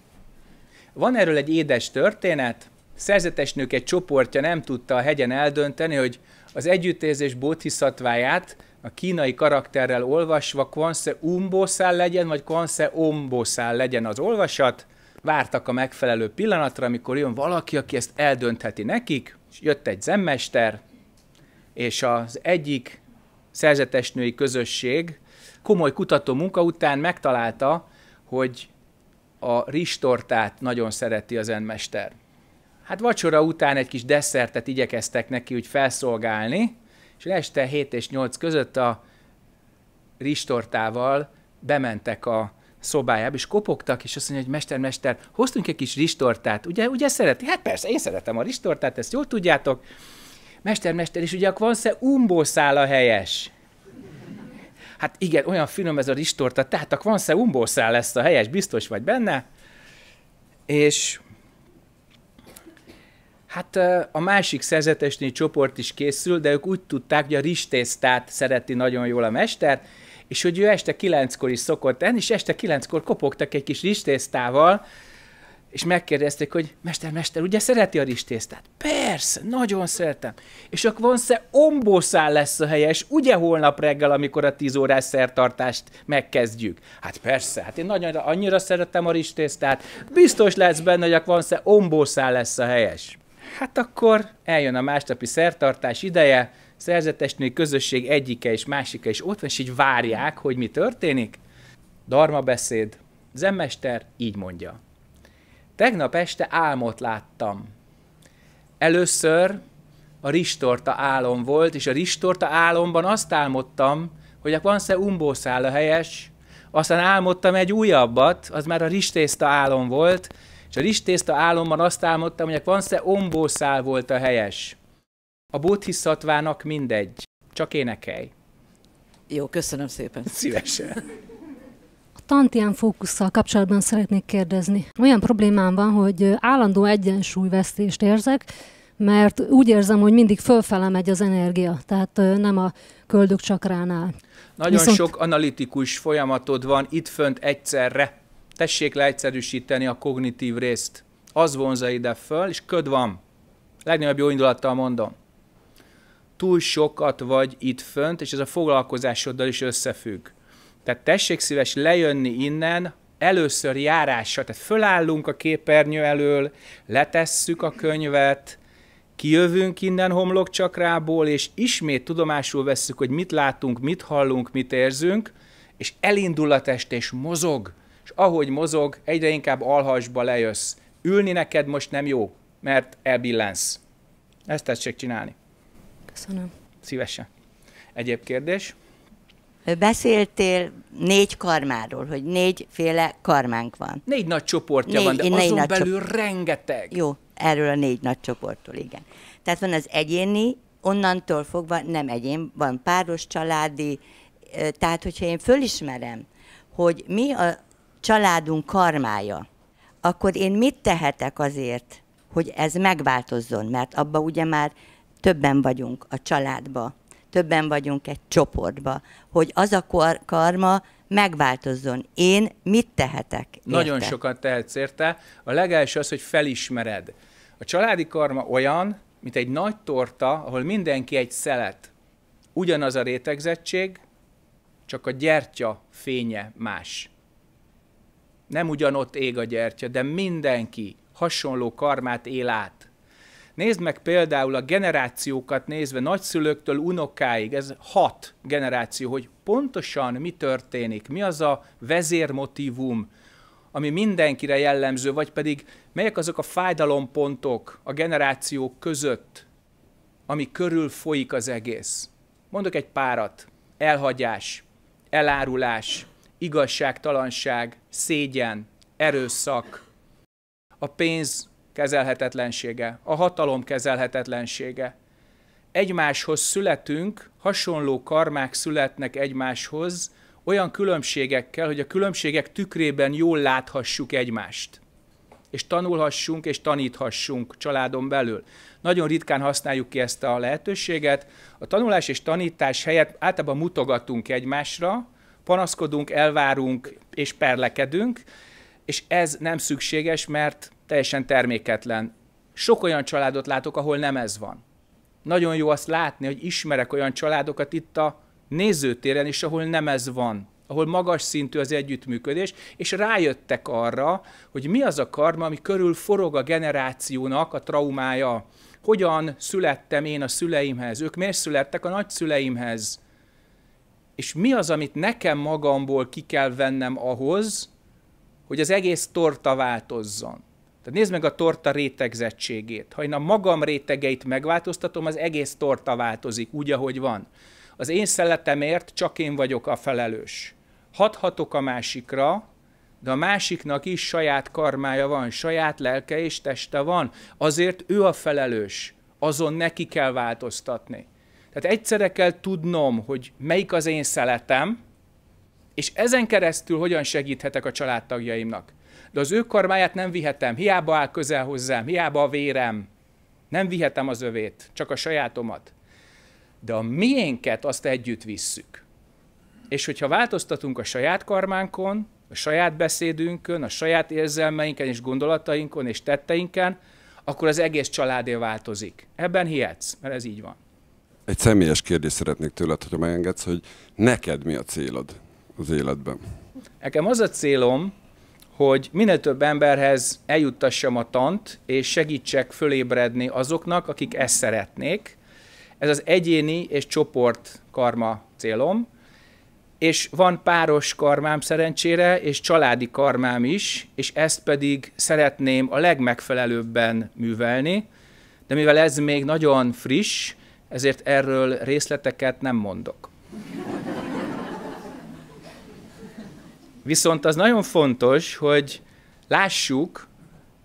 Speaker 1: Van erről egy édes történet. Szerzetes nők egy csoportja nem tudta a hegyen eldönteni, hogy az együttérzés bóthiszatváját a kínai karakterrel olvasva kvansze umbószál legyen, vagy kvansze ombószál legyen az olvasat vártak a megfelelő pillanatra, amikor jön valaki, aki ezt eldöntheti nekik, és jött egy zemmester, és az egyik szerzetesnői közösség komoly kutató munka után megtalálta, hogy a ristortát nagyon szereti az enmester. Hát vacsora után egy kis desszertet igyekeztek neki úgy felszolgálni, és este 7 és 8 között a ristortával bementek a szobájába, és kopogtak, és azt mondja, hogy mester, mester, hoztunk egy kis ristortát, ugye, ugye szereti? Hát persze, én szeretem a ristortát, ezt jól tudjátok. Mester, mester, és ugye a kvansze umbószála helyes. Hát igen, olyan finom ez a ristorta, tehát a kvansze umbó lesz a helyes, biztos vagy benne. És Hát a másik szerzetesnél csoport is készül, de ők úgy tudták, hogy a ristésztát szereti nagyon jól a mester, és hogy ő este kilenckor is szokott enni, és este kilenckor kopogtak egy kis ristésztával, és megkérdezték, hogy mester, mester, ugye szereti a ristésztát? Persze, nagyon szeretem. És akkor sze, ombószál lesz a helyes, ugye holnap reggel, amikor a 10 órás szertartást megkezdjük? Hát persze, hát én nagyon, annyira szeretem a ristésztát, biztos lesz benne, hogy akkor sze, ombószál lesz a helyes. Hát akkor eljön a másnapi szertartás ideje, szerzetesnői közösség egyike és másika is ott van, és így várják, hogy mi történik. Darma beszéd, zemmester így mondja. Tegnap este álmot láttam. Először a ristorta álom volt, és a ristorta álomban azt álmodtam, hogy a Kwanse umbószál a helyes, aztán álmodtam egy újabbat, az már a ristészta álom volt, és a ristészta álomban azt álmodtam, hogy a Kwanse ombószál volt a helyes. A buddhiszattvának mindegy, csak énekelj. Jó, köszönöm szépen. Szívesen.
Speaker 3: A tantián fókusszal kapcsolatban szeretnék kérdezni. Olyan problémám van, hogy állandó egyensúlyvesztést érzek, mert úgy érzem, hogy mindig fölfele megy az energia, tehát nem a köldök csakránál.
Speaker 1: Nagyon Viszont... sok analitikus folyamatod van itt fönt egyszerre. Tessék leegyszerűsíteni a kognitív részt. Az vonza ide föl, és köd van. Legnagyobb jó indulattal mondom túl sokat vagy itt fönt, és ez a foglalkozásoddal is összefügg. Tehát tessék szíves lejönni innen, először járással, tehát fölállunk a képernyő elől, letesszük a könyvet, kijövünk innen homlokcsakrából, és ismét tudomásul vesszük, hogy mit látunk, mit hallunk, mit érzünk, és elindul a test, és mozog. És ahogy mozog, egyre inkább alhasba lejössz. Ülni neked most nem jó, mert elbillensz. Ezt tessék csinálni. Köszönöm. Szívesen. Egyéb kérdés?
Speaker 4: Beszéltél négy karmáról, hogy négyféle karmánk van.
Speaker 1: Négy nagy csoportja négy, van, de négy azon belül csoport. rengeteg. Jó,
Speaker 4: erről a négy nagy csoporttól, igen. Tehát van az egyéni, onnantól fogva nem egyén, van páros, családi, tehát hogyha én fölismerem, hogy mi a családunk karmája, akkor én mit tehetek azért, hogy ez megváltozzon, mert abba ugye már többen vagyunk a családba, többen vagyunk egy csoportba, hogy az a karma megváltozzon. Én mit tehetek? Érte? Nagyon sokat
Speaker 1: tehetsz érte. A legelső az, hogy felismered. A családi karma olyan, mint egy nagy torta, ahol mindenki egy szelet. Ugyanaz a rétegzettség, csak a gyertya fénye más. Nem ugyanott ég a gyertya, de mindenki hasonló karmát él át. Nézd meg például a generációkat nézve, nagyszülőktől unokáig, ez hat generáció, hogy pontosan mi történik, mi az a vezérmotívum, ami mindenkire jellemző, vagy pedig melyek azok a fájdalompontok a generációk között, ami körül folyik az egész. Mondok egy párat. Elhagyás, elárulás, igazságtalanság, szégyen, erőszak, a pénz kezelhetetlensége, a hatalom kezelhetetlensége. Egymáshoz születünk, hasonló karmák születnek egymáshoz, olyan különbségekkel, hogy a különbségek tükrében jól láthassuk egymást. És tanulhassunk és taníthassunk családon belül. Nagyon ritkán használjuk ki ezt a lehetőséget. A tanulás és tanítás helyett általában mutogatunk egymásra, panaszkodunk, elvárunk és perlekedünk, és ez nem szükséges, mert teljesen terméketlen. Sok olyan családot látok, ahol nem ez van. Nagyon jó azt látni, hogy ismerek olyan családokat itt a nézőtéren is, ahol nem ez van ahol magas szintű az együttműködés, és rájöttek arra, hogy mi az a karma, ami körül forog a generációnak a traumája. Hogyan születtem én a szüleimhez, ők miért születtek a nagyszüleimhez, és mi az, amit nekem magamból ki kell vennem ahhoz, hogy az egész torta változzon. Tehát nézd meg a torta rétegzettségét. Ha én a magam rétegeit megváltoztatom, az egész torta változik úgy, ahogy van. Az én szeletemért csak én vagyok a felelős. Hathatok a másikra, de a másiknak is saját karmája van, saját lelke és teste van. Azért ő a felelős. Azon neki kell változtatni. Tehát egyszerre kell tudnom, hogy melyik az én szeletem, és ezen keresztül hogyan segíthetek a családtagjaimnak de az ő karmáját nem vihetem, hiába áll közel hozzám, hiába a vérem, nem vihetem az övét, csak a sajátomat. De a miénket azt együtt visszük. És hogyha változtatunk a saját karmánkon, a saját beszédünkön, a saját érzelmeinken és gondolatainkon és tetteinken, akkor az egész családé változik. Ebben hihetsz, mert ez így van.
Speaker 3: Egy személyes kérdést szeretnék tőled, hogyha megengedsz, hogy neked mi a célod az életben?
Speaker 1: Nekem az a célom, hogy minél több emberhez eljuttassam a tant, és segítsek fölébredni azoknak, akik ezt szeretnék. Ez az egyéni és csoport karma célom, és van páros karmám szerencsére, és családi karmám is, és ezt pedig szeretném a legmegfelelőbben művelni, de mivel ez még nagyon friss, ezért erről részleteket nem mondok. Viszont az nagyon fontos, hogy lássuk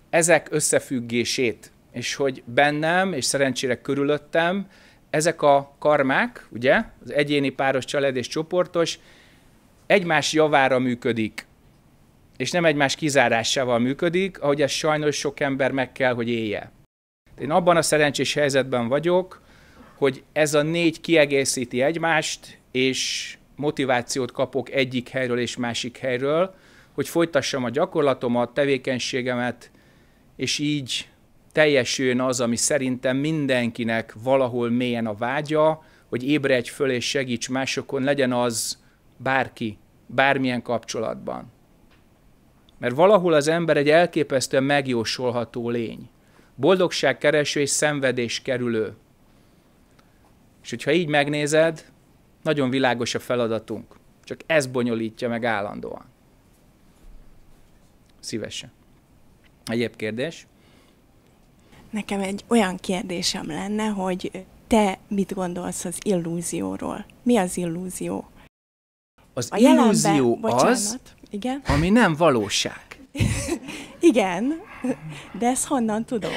Speaker 1: ezek összefüggését, és hogy bennem, és szerencsére körülöttem, ezek a karmák, ugye, az egyéni, páros, család és csoportos, egymás javára működik, és nem egymás kizárásával működik, ahogy ez sajnos sok ember meg kell, hogy élje. Én abban a szerencsés helyzetben vagyok, hogy ez a négy kiegészíti egymást, és motivációt kapok egyik helyről és másik helyről, hogy folytassam a gyakorlatomat, tevékenységemet, és így teljesüljön az, ami szerintem mindenkinek valahol mélyen a vágya, hogy ébredj föl és segíts másokon, legyen az bárki, bármilyen kapcsolatban. Mert valahol az ember egy elképesztően megjósolható lény. Boldogság kereső és szenvedés kerülő. És hogyha így megnézed, nagyon világos a feladatunk. Csak ez bonyolítja meg állandóan. Szívesen. Egyéb kérdés?
Speaker 2: Nekem egy olyan kérdésem lenne, hogy te mit gondolsz az illúzióról? Mi az illúzió?
Speaker 1: Az a illúzió jelenben, bocsánat, az, igen? ami nem valóság.
Speaker 4: igen, de ezt honnan tudom?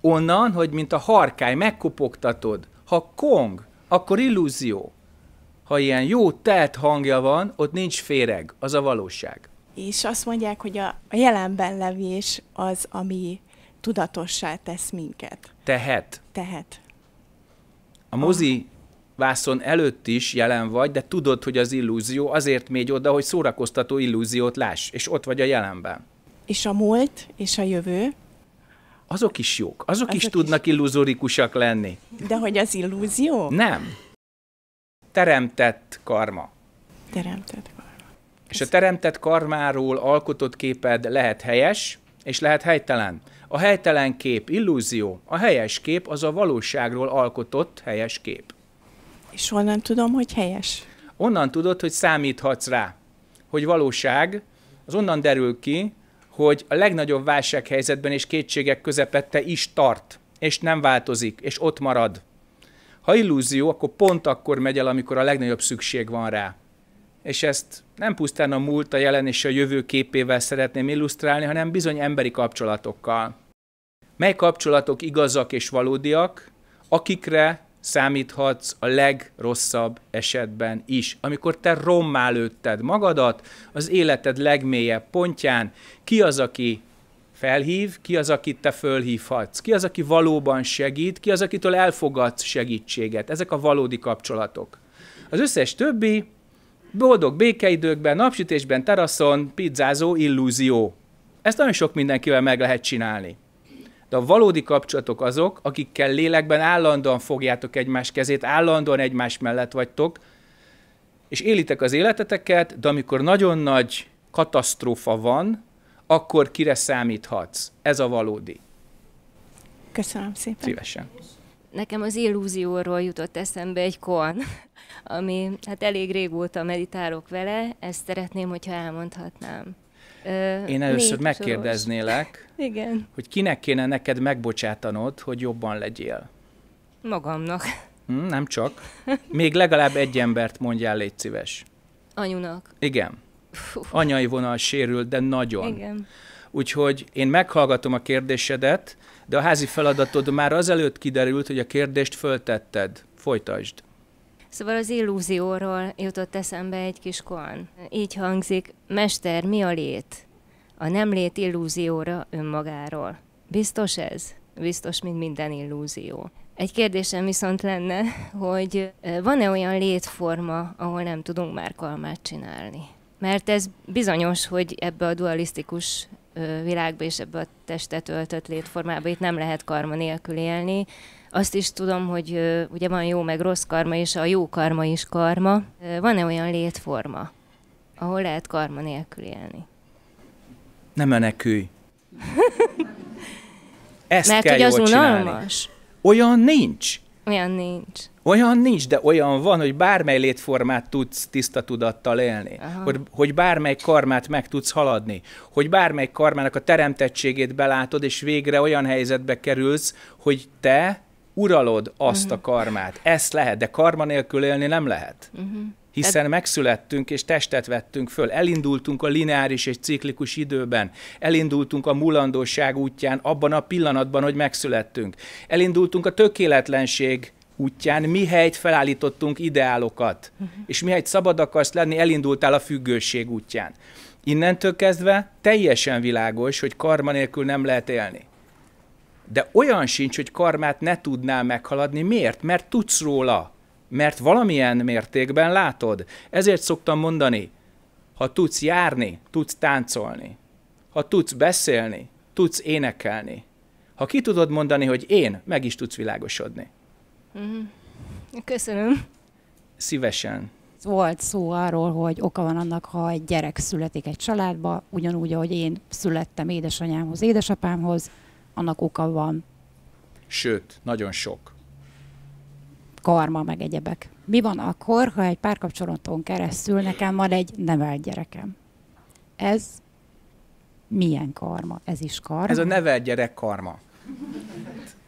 Speaker 1: Onnan, hogy mint a harkály megkopogtatod, ha kong, akkor illúzió ha ilyen jó telt hangja van, ott nincs féreg, az a valóság.
Speaker 2: És azt mondják, hogy a, a jelenben levés az, ami tudatossá tesz minket. Tehet. Tehet.
Speaker 1: A mozi vászon előtt is jelen vagy, de tudod, hogy az illúzió, azért még oda, hogy szórakoztató illúziót láss, és ott vagy a jelenben.
Speaker 2: És a múlt, és a jövő,
Speaker 1: azok is jók, azok, azok is tudnak is... illuzórikusak lenni. De hogy az illúzió? Nem teremtett karma.
Speaker 2: Teremtett karma.
Speaker 1: És a teremtett karmáról alkotott képed lehet helyes, és lehet helytelen. A helytelen kép illúzió, a helyes kép az a valóságról alkotott helyes kép.
Speaker 2: És honnan tudom, hogy helyes?
Speaker 1: Onnan tudod, hogy számíthatsz rá, hogy valóság, az onnan derül ki, hogy a legnagyobb válsághelyzetben és kétségek közepette is tart, és nem változik, és ott marad. Ha illúzió, akkor pont akkor megy el, amikor a legnagyobb szükség van rá. És ezt nem pusztán a múlt, a jelen és a jövő képével szeretném illusztrálni, hanem bizony emberi kapcsolatokkal. Mely kapcsolatok igazak és valódiak, akikre számíthatsz a legrosszabb esetben is. Amikor te rommá lőtted magadat az életed legmélyebb pontján, ki az, aki felhív, ki az, akit te fölhívhatsz, ki az, aki valóban segít, ki az, akitől elfogadsz segítséget. Ezek a valódi kapcsolatok. Az összes többi boldog békeidőkben, napsütésben, teraszon, pizzázó illúzió. Ezt nagyon sok mindenkivel meg lehet csinálni. De a valódi kapcsolatok azok, akikkel lélekben állandóan fogjátok egymás kezét, állandóan egymás mellett vagytok, és élitek az életeteket, de amikor nagyon nagy katasztrófa van, akkor kire számíthatsz. Ez a valódi.
Speaker 3: Köszönöm szépen. Szívesen. Nekem az illúzióról jutott eszembe egy kon, ami hát elég régóta meditálok vele, ezt szeretném, hogyha elmondhatnám. Ö, Én először négy
Speaker 1: megkérdeznélek, Igen. hogy kinek kéne neked megbocsátanod, hogy jobban legyél?
Speaker 3: Magamnak.
Speaker 1: Hm, nem csak. Még legalább egy embert mondjál, légy szíves. Anyunak. Igen anyai vonal sérült, de nagyon. Igen. Úgyhogy én meghallgatom a kérdésedet, de a házi feladatod már azelőtt kiderült, hogy a kérdést föltetted. Folytasd.
Speaker 3: Szóval az illúzióról jutott eszembe egy kis koan. Így hangzik, mester, mi a lét? A nem lét illúzióra önmagáról. Biztos ez? Biztos, mint minden illúzió. Egy kérdésem viszont lenne, hogy eh, van-e olyan létforma, ahol nem tudunk már kalmát csinálni? mert ez bizonyos, hogy ebbe a dualisztikus világba és ebbe a testet öltött létformába itt nem lehet karma nélkül élni. Azt is tudom, hogy ugye van jó meg rossz karma, és a jó karma is karma. Van-e olyan létforma, ahol lehet karma nélkül élni?
Speaker 1: Nem menekülj. Ezt Mert kell hogy az unalmas? Csinálni. Olyan nincs.
Speaker 3: Olyan nincs.
Speaker 1: Olyan nincs, de olyan van, hogy bármely létformát tudsz tiszta tudattal élni, hogy, hogy bármely karmát meg tudsz haladni, hogy bármely karmának a teremtettségét belátod, és végre olyan helyzetbe kerülsz, hogy te uralod azt uh-huh. a mhm. karmát. Ezt lehet, de karma nélkül élni nem lehet. Uh-huh. Hiszen megszülettünk és testet vettünk föl, elindultunk a lineáris és ciklikus időben, elindultunk a mulandóság útján abban a pillanatban, hogy megszülettünk, elindultunk a tökéletlenség útján mihelyt felállítottunk ideálokat, uh-huh. és mihelyt szabad akarsz lenni, elindultál a függőség útján. Innentől kezdve teljesen világos, hogy karma nélkül nem lehet élni. De olyan sincs, hogy karmát ne tudnál meghaladni. Miért? Mert tudsz róla. Mert valamilyen mértékben látod. Ezért szoktam mondani, ha tudsz járni, tudsz táncolni. Ha tudsz beszélni, tudsz énekelni. Ha ki tudod mondani, hogy én, meg is tudsz világosodni. Mhm. Köszönöm. Szívesen.
Speaker 2: Volt szó arról, hogy oka van annak, ha egy gyerek születik egy családba, ugyanúgy, ahogy én születtem édesanyámhoz, édesapámhoz, annak oka van.
Speaker 1: Sőt, nagyon sok.
Speaker 2: Karma, meg egyebek. Mi van akkor, ha egy párkapcsolaton keresztül nekem van egy nevelt gyerekem? Ez milyen karma? Ez is karma? Ez a
Speaker 1: nevelt gyerek karma.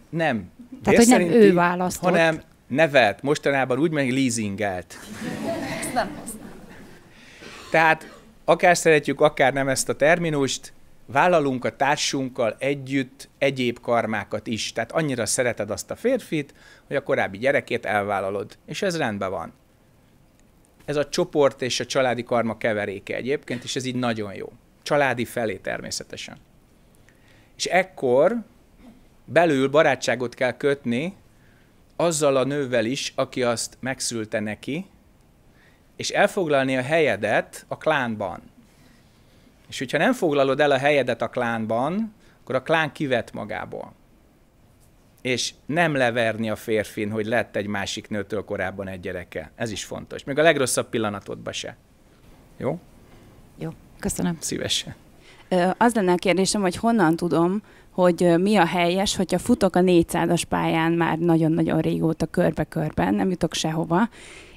Speaker 1: Nem, tehát, hogy nem ő választott. Hanem nevelt, mostanában úgy meg leasingelt. Ezt nem Tehát akár szeretjük, akár nem ezt a terminust, vállalunk a társunkkal együtt egyéb karmákat is. Tehát annyira szereted azt a férfit, hogy a korábbi gyerekét elvállalod. És ez rendben van. Ez a csoport és a családi karma keveréke egyébként, és ez így nagyon jó. Családi felé természetesen. És ekkor belül barátságot kell kötni azzal a nővel is, aki azt megszülte neki, és elfoglalni a helyedet a klánban. És hogyha nem foglalod el a helyedet a klánban, akkor a klán kivet magából. És nem leverni a férfin, hogy lett egy másik nőtől korábban egy gyereke. Ez is fontos. Még a legrosszabb pillanatodban se.
Speaker 2: Jó? Jó, köszönöm. Szívesen. Az lenne a kérdésem, hogy honnan tudom, hogy mi a helyes, hogyha futok a 400-as pályán már nagyon-nagyon régóta körbe-körben, nem jutok sehova,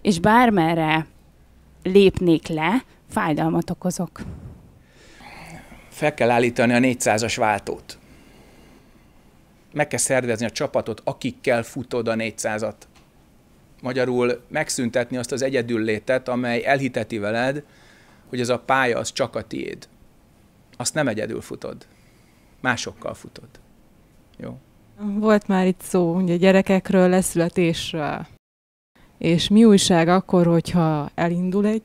Speaker 2: és bármerre lépnék le, fájdalmat okozok.
Speaker 1: Fel kell állítani a 400-as váltót. Meg kell szervezni a csapatot, akikkel futod a 400-at. Magyarul megszüntetni azt az létet, amely elhiteti veled, hogy ez a pálya az csak a tiéd. Azt nem egyedül futod másokkal futod. Jó.
Speaker 3: Volt már itt szó ugye gyerekekről, leszületésről. És mi újság akkor, hogyha elindul egy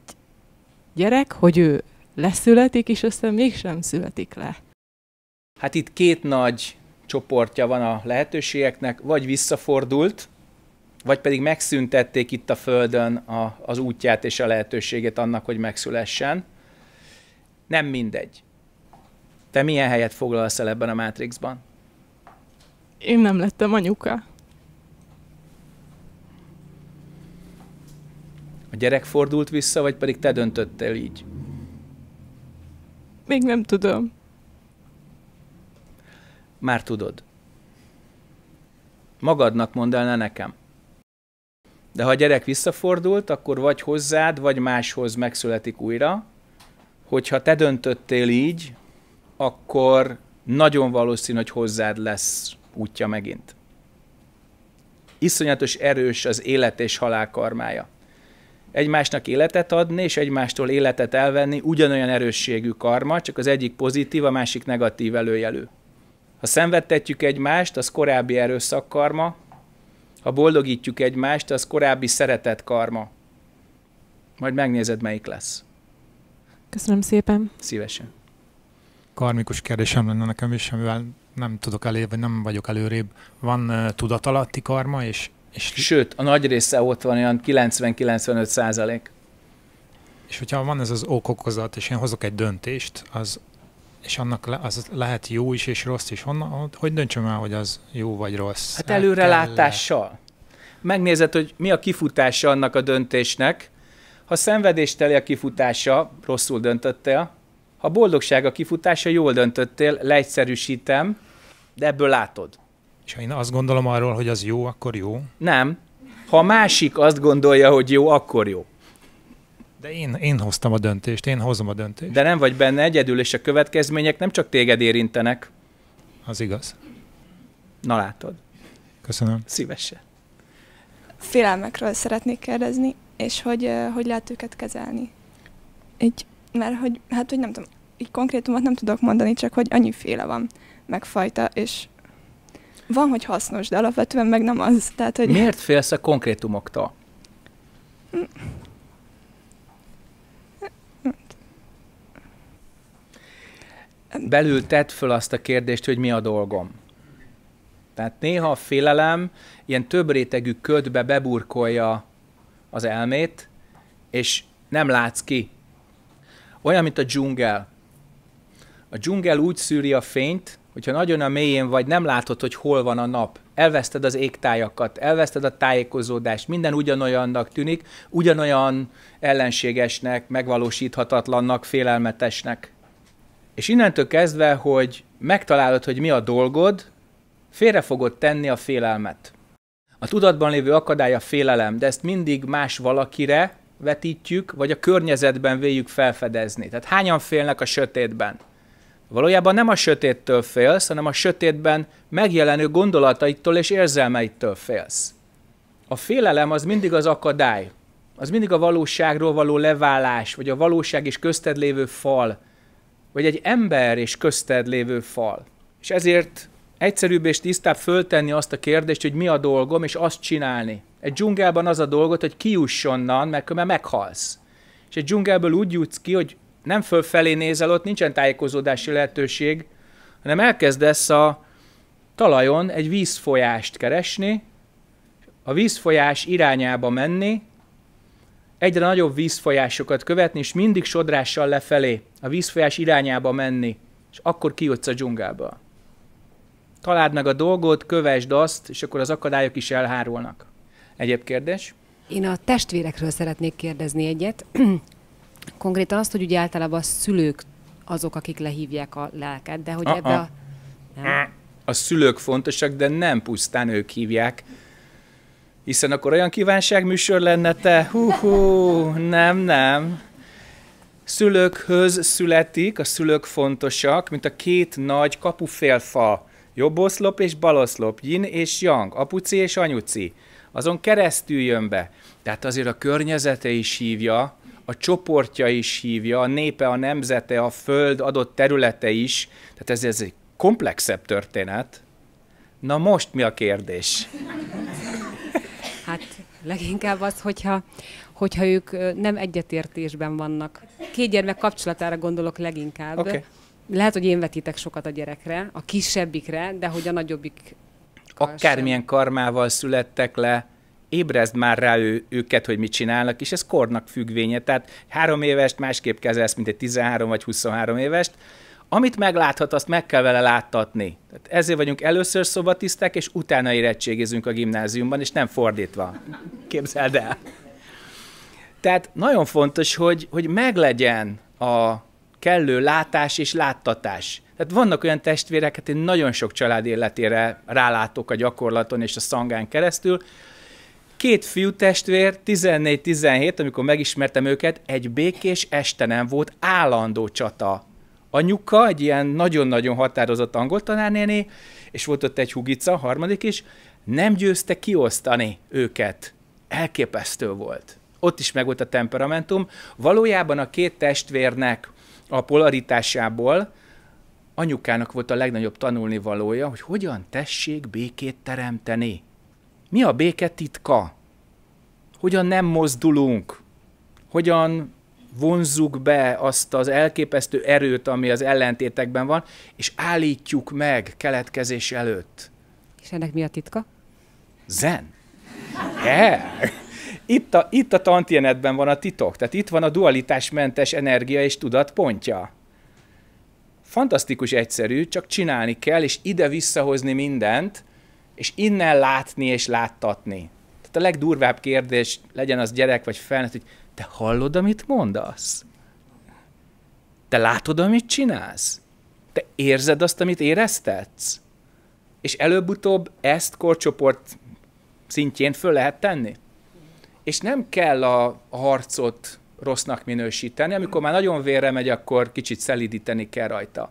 Speaker 3: gyerek, hogy ő leszületik, és aztán mégsem születik le?
Speaker 1: Hát itt két nagy csoportja van a lehetőségeknek, vagy visszafordult, vagy pedig megszüntették itt a Földön a, az útját és a lehetőséget annak, hogy megszülessen. Nem mindegy. Te milyen helyet foglalsz el ebben a Matrixban? Én nem lettem anyuka. A gyerek fordult vissza, vagy pedig te döntöttél így? Még nem tudom. Már tudod. Magadnak mondd el, ne nekem. De ha a gyerek visszafordult, akkor vagy hozzád, vagy máshoz megszületik újra. Hogyha te döntöttél így, akkor nagyon valószínű, hogy hozzád lesz útja megint. Iszonyatos erős az élet és halál karmája. Egymásnak életet adni, és egymástól életet elvenni ugyanolyan erősségű karma, csak az egyik pozitív, a másik negatív előjelű. Ha szenvedtetjük egymást, az korábbi karma, ha boldogítjuk egymást, az korábbi szeretet karma. Majd megnézed, melyik lesz. Köszönöm szépen. Szívesen karmikus kérdésem lenne nekem is, amivel nem tudok elé, vagy nem vagyok előrébb. Van uh, tudatalatti karma, és, és... Sőt, a nagy része ott van, olyan 90-95 százalék. És hogyha van ez az okokozat, és én hozok egy döntést, az, és annak le, az lehet jó is és rossz is, honnan, hogy döntsem el, hogy az jó vagy rossz? Hát, hát előrelátással. Megnézed, hogy mi a kifutása annak a döntésnek. Ha teli a kifutása, rosszul döntöttél, ha boldogság a kifutása, jól döntöttél, leegyszerűsítem, de ebből látod. És ha én azt gondolom arról, hogy az jó, akkor jó? Nem. Ha a másik azt gondolja, hogy jó, akkor jó. De én, én hoztam a döntést, én hozom a döntést. De nem vagy benne egyedül, és a következmények nem csak téged érintenek. Az igaz. Na látod. Köszönöm. Szívesen.
Speaker 4: Félelmekről szeretnék kérdezni, és hogy eh, hogy lehet őket kezelni. Egy mert hogy, hát hogy nem tudom, így konkrétumot nem tudok mondani, csak hogy annyi féle van, meg fajta, és van, hogy hasznos, de alapvetően meg nem az. Tehát, hogy... Miért
Speaker 1: félsz a konkrétumoktól? Belül tedd föl azt a kérdést, hogy mi a dolgom. Tehát néha a félelem ilyen több rétegű ködbe beburkolja az elmét, és nem látsz ki olyan, mint a dzsungel. A dzsungel úgy szűri a fényt, hogyha nagyon a mélyén vagy, nem látod, hogy hol van a nap. Elveszted az égtájakat, elveszted a tájékozódást, minden ugyanolyannak tűnik, ugyanolyan ellenségesnek, megvalósíthatatlannak, félelmetesnek. És innentől kezdve, hogy megtalálod, hogy mi a dolgod, félre fogod tenni a félelmet. A tudatban lévő akadály a félelem, de ezt mindig más valakire, vetítjük, vagy a környezetben véljük felfedezni. Tehát hányan félnek a sötétben? Valójában nem a sötéttől félsz, hanem a sötétben megjelenő gondolataitól és érzelmeittől félsz. A félelem az mindig az akadály, az mindig a valóságról való leválás, vagy a valóság és közted lévő fal, vagy egy ember és közted lévő fal. És ezért egyszerűbb és tisztább föltenni azt a kérdést, hogy mi a dolgom, és azt csinálni. Egy dzsungelben az a dolgot, hogy kiuss onnan, mert akkor meghalsz. És egy dzsungelből úgy jutsz ki, hogy nem fölfelé nézel, ott nincsen tájékozódási lehetőség, hanem elkezdesz a talajon egy vízfolyást keresni, a vízfolyás irányába menni, egyre nagyobb vízfolyásokat követni, és mindig sodrással lefelé, a vízfolyás irányába menni, és akkor kijutsz a dzsungelből. Találd meg a dolgot, kövesd azt, és akkor az akadályok is elhárulnak. Egyéb kérdés?
Speaker 2: Én a testvérekről szeretnék kérdezni egyet. Konkrétan azt, hogy ugye általában a szülők azok, akik lehívják a lelket, de hogy uh ebbe a...
Speaker 1: Nem. Mm. A szülők fontosak, de nem pusztán ők hívják. Hiszen akkor olyan kívánságműsor lenne te, hú, hú nem, nem. Szülőkhöz születik, a szülők fontosak, mint a két nagy kapufélfa. Jobb oszlop és bal oszlop, yin és yang, apuci és anyuci azon keresztül jön be. Tehát azért a környezete is hívja, a csoportja is hívja, a népe, a nemzete, a föld adott területe is. Tehát ez, ez egy komplexebb történet. Na most mi a kérdés?
Speaker 2: Hát leginkább az, hogyha, hogyha ők nem egyetértésben vannak. Két gyermek kapcsolatára gondolok leginkább. Okay. Lehet, hogy én vetítek sokat a gyerekre, a kisebbikre, de hogy a nagyobbik
Speaker 1: akármilyen karmával születtek le, ébrezd már rá ő, őket, hogy mit csinálnak, és ez kornak függvénye. Tehát három évest másképp kezelsz, mint egy 13 vagy 23 évest. Amit megláthat, azt meg kell vele láttatni. Tehát ezért vagyunk először szobatiszták, és utána érettségizünk a gimnáziumban, és nem fordítva. Képzeld el! Tehát nagyon fontos, hogy, hogy meglegyen a kellő látás és láttatás. Tehát vannak olyan testvérek, hát én nagyon sok család életére rálátok a gyakorlaton és a szangán keresztül. Két fiú testvér, 14-17, amikor megismertem őket, egy békés nem volt állandó csata. Anyuka, egy ilyen nagyon-nagyon határozott angoltanárnéni, és volt ott egy hugica, harmadik is, nem győzte kiosztani őket. Elképesztő volt. Ott is megvolt a temperamentum. Valójában a két testvérnek a polaritásából anyukának volt a legnagyobb tanulnivalója, hogy hogyan tessék békét teremteni. Mi a béke titka? Hogyan nem mozdulunk? Hogyan vonzzuk be azt az elképesztő erőt, ami az ellentétekben van, és állítjuk meg keletkezés előtt.
Speaker 2: És ennek mi a titka?
Speaker 1: Zen. Yeah. Itt a, itt a tantienetben van a titok, tehát itt van a dualitásmentes energia és tudat pontja fantasztikus egyszerű, csak csinálni kell, és ide visszahozni mindent, és innen látni és láttatni. Tehát a legdurvább kérdés, legyen az gyerek vagy felnőtt, hogy te hallod, amit mondasz? Te látod, amit csinálsz? Te érzed azt, amit éreztetsz? És előbb-utóbb ezt korcsoport szintjén föl lehet tenni. És nem kell a harcot rossznak minősíteni. Amikor már nagyon vérre megy, akkor kicsit szelidíteni kell rajta.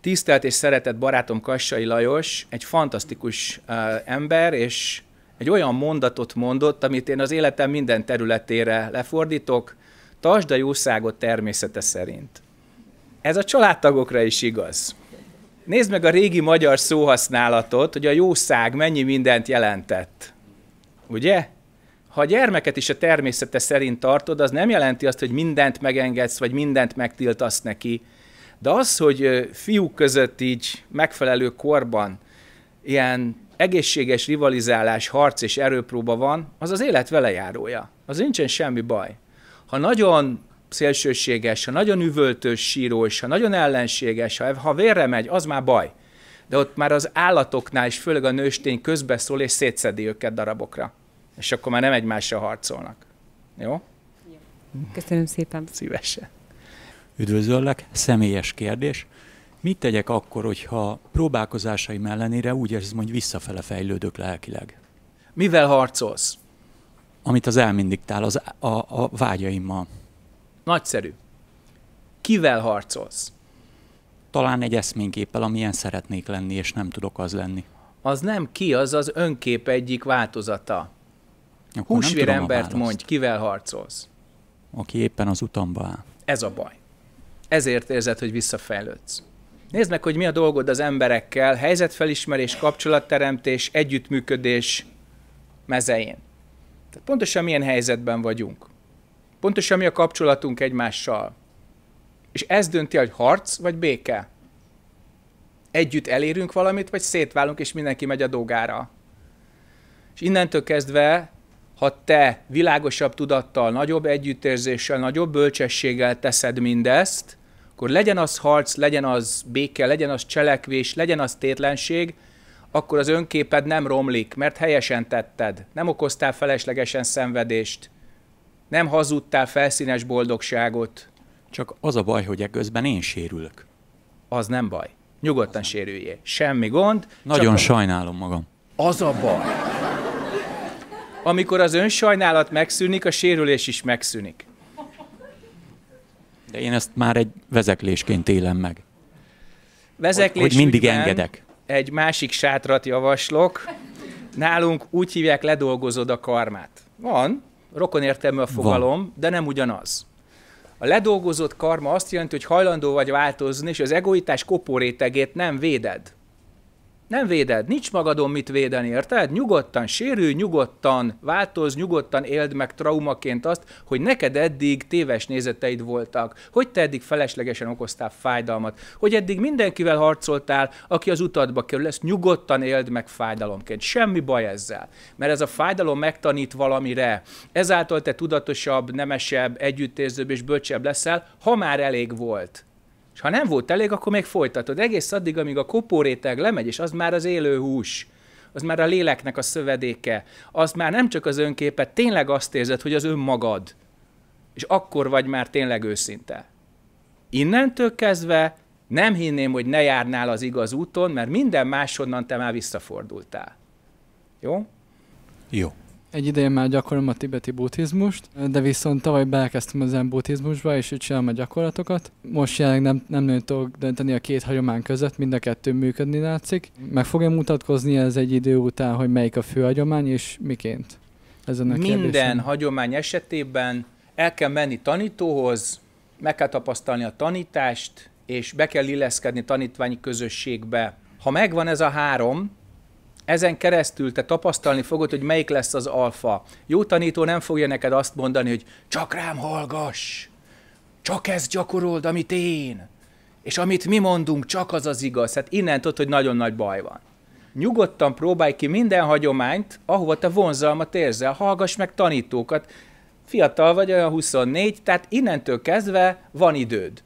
Speaker 1: Tisztelt és szeretett barátom Kassai Lajos egy fantasztikus uh, ember, és egy olyan mondatot mondott, amit én az életem minden területére lefordítok, Tartsd a jószágot természete szerint. Ez a családtagokra is igaz. Nézd meg a régi magyar szóhasználatot, hogy a jószág mennyi mindent jelentett. Ugye? ha a gyermeket is a természete szerint tartod, az nem jelenti azt, hogy mindent megengedsz, vagy mindent megtiltasz neki. De az, hogy fiúk között így megfelelő korban ilyen egészséges rivalizálás, harc és erőpróba van, az az élet velejárója. Az nincsen semmi baj. Ha nagyon szélsőséges, ha nagyon üvöltős, sírós, ha nagyon ellenséges, ha, ha vérre megy, az már baj. De ott már az állatoknál is, főleg a nőstény közbeszól és szétszedi őket darabokra és akkor már nem egymással harcolnak.
Speaker 2: Jó? Köszönöm szépen. Szívesen.
Speaker 1: Üdvözöllek, személyes kérdés. Mit tegyek akkor, hogyha próbálkozásaim ellenére úgy érzem, hogy visszafele fejlődök lelkileg? Mivel harcolsz? Amit az elmin az a, a vágyaimmal. Nagyszerű. Kivel harcolsz? Talán egy eszményképpel, amilyen szeretnék lenni, és nem tudok az lenni. Az nem ki, az az önkép egyik változata. Húsvér embert mondj, kivel harcolsz? Aki éppen az utamba áll. Ez a baj. Ezért érzed, hogy visszafejlődsz. Nézd meg, hogy mi a dolgod az emberekkel, helyzetfelismerés, kapcsolatteremtés, együttműködés mezején. Tehát pontosan milyen helyzetben vagyunk. Pontosan mi a kapcsolatunk egymással. És ez dönti, hogy harc vagy béke. Együtt elérünk valamit, vagy szétválunk, és mindenki megy a dolgára. És innentől kezdve ha te világosabb tudattal, nagyobb együttérzéssel, nagyobb bölcsességgel teszed mindezt, akkor legyen az harc, legyen az béke, legyen az cselekvés, legyen az tétlenség, akkor az önképed nem romlik, mert helyesen tetted, nem okoztál feleslegesen szenvedést, nem hazudtál felszínes boldogságot. Csak az a baj, hogy eközben én sérülök. Az nem baj. Nyugodtan sérüljél. Semmi gond. Nagyon sajnálom magam. Az a baj amikor az önsajnálat megszűnik, a sérülés is megszűnik. De én ezt már egy vezeklésként élem meg. Vezeklés hogy, hogy mindig engedek. Egy másik sátrat javaslok. Nálunk úgy hívják, ledolgozod a karmát. Van, rokon értelmű a fogalom, Van. de nem ugyanaz. A ledolgozott karma azt jelenti, hogy hajlandó vagy változni, és az egoitás kopórétegét nem véded. Nem véded, nincs magadon mit védeni, érted? Nyugodtan sérülj, nyugodtan változ, nyugodtan éld meg traumaként azt, hogy neked eddig téves nézeteid voltak, hogy te eddig feleslegesen okoztál fájdalmat, hogy eddig mindenkivel harcoltál, aki az utadba kerül, ezt nyugodtan éld meg fájdalomként. Semmi baj ezzel. Mert ez a fájdalom megtanít valamire. Ezáltal te tudatosabb, nemesebb, együttérzőbb és bölcsebb leszel, ha már elég volt. És ha nem volt elég, akkor még folytatod. Egész addig, amíg a kopóréteg lemegy, és az már az élő hús az már a léleknek a szövedéke, az már nem csak az önképet, tényleg azt érzed, hogy az önmagad. És akkor vagy már tényleg őszinte. Innentől kezdve nem hinném, hogy ne járnál az igaz úton, mert minden másodnan te már visszafordultál. Jó? Jó. Egy ideje már
Speaker 2: gyakorlom a tibeti buddhizmust, de viszont tavaly belekezdtem az embutizmusba, és itt csinálom a
Speaker 3: gyakorlatokat. Most jelenleg nem, nem nagyon tudok dönteni a két hagyomány között, mind a kettő működni látszik.
Speaker 1: Meg fogja mutatkozni ez egy idő után, hogy melyik a fő hagyomány, és miként? Ezen a Minden kérdésen. hagyomány esetében el kell menni tanítóhoz, meg kell tapasztalni a tanítást, és be kell illeszkedni tanítványi közösségbe. Ha megvan ez a három, ezen keresztül te tapasztalni fogod, hogy melyik lesz az alfa. Jó tanító nem fogja neked azt mondani, hogy csak rám hallgass, csak ezt gyakorold, amit én, és amit mi mondunk, csak az az igaz. Hát innen tudod, hogy nagyon nagy baj van. Nyugodtan próbálj ki minden hagyományt, ahova te vonzalmat érzel, hallgass meg tanítókat. Fiatal vagy, olyan 24, tehát innentől kezdve van időd.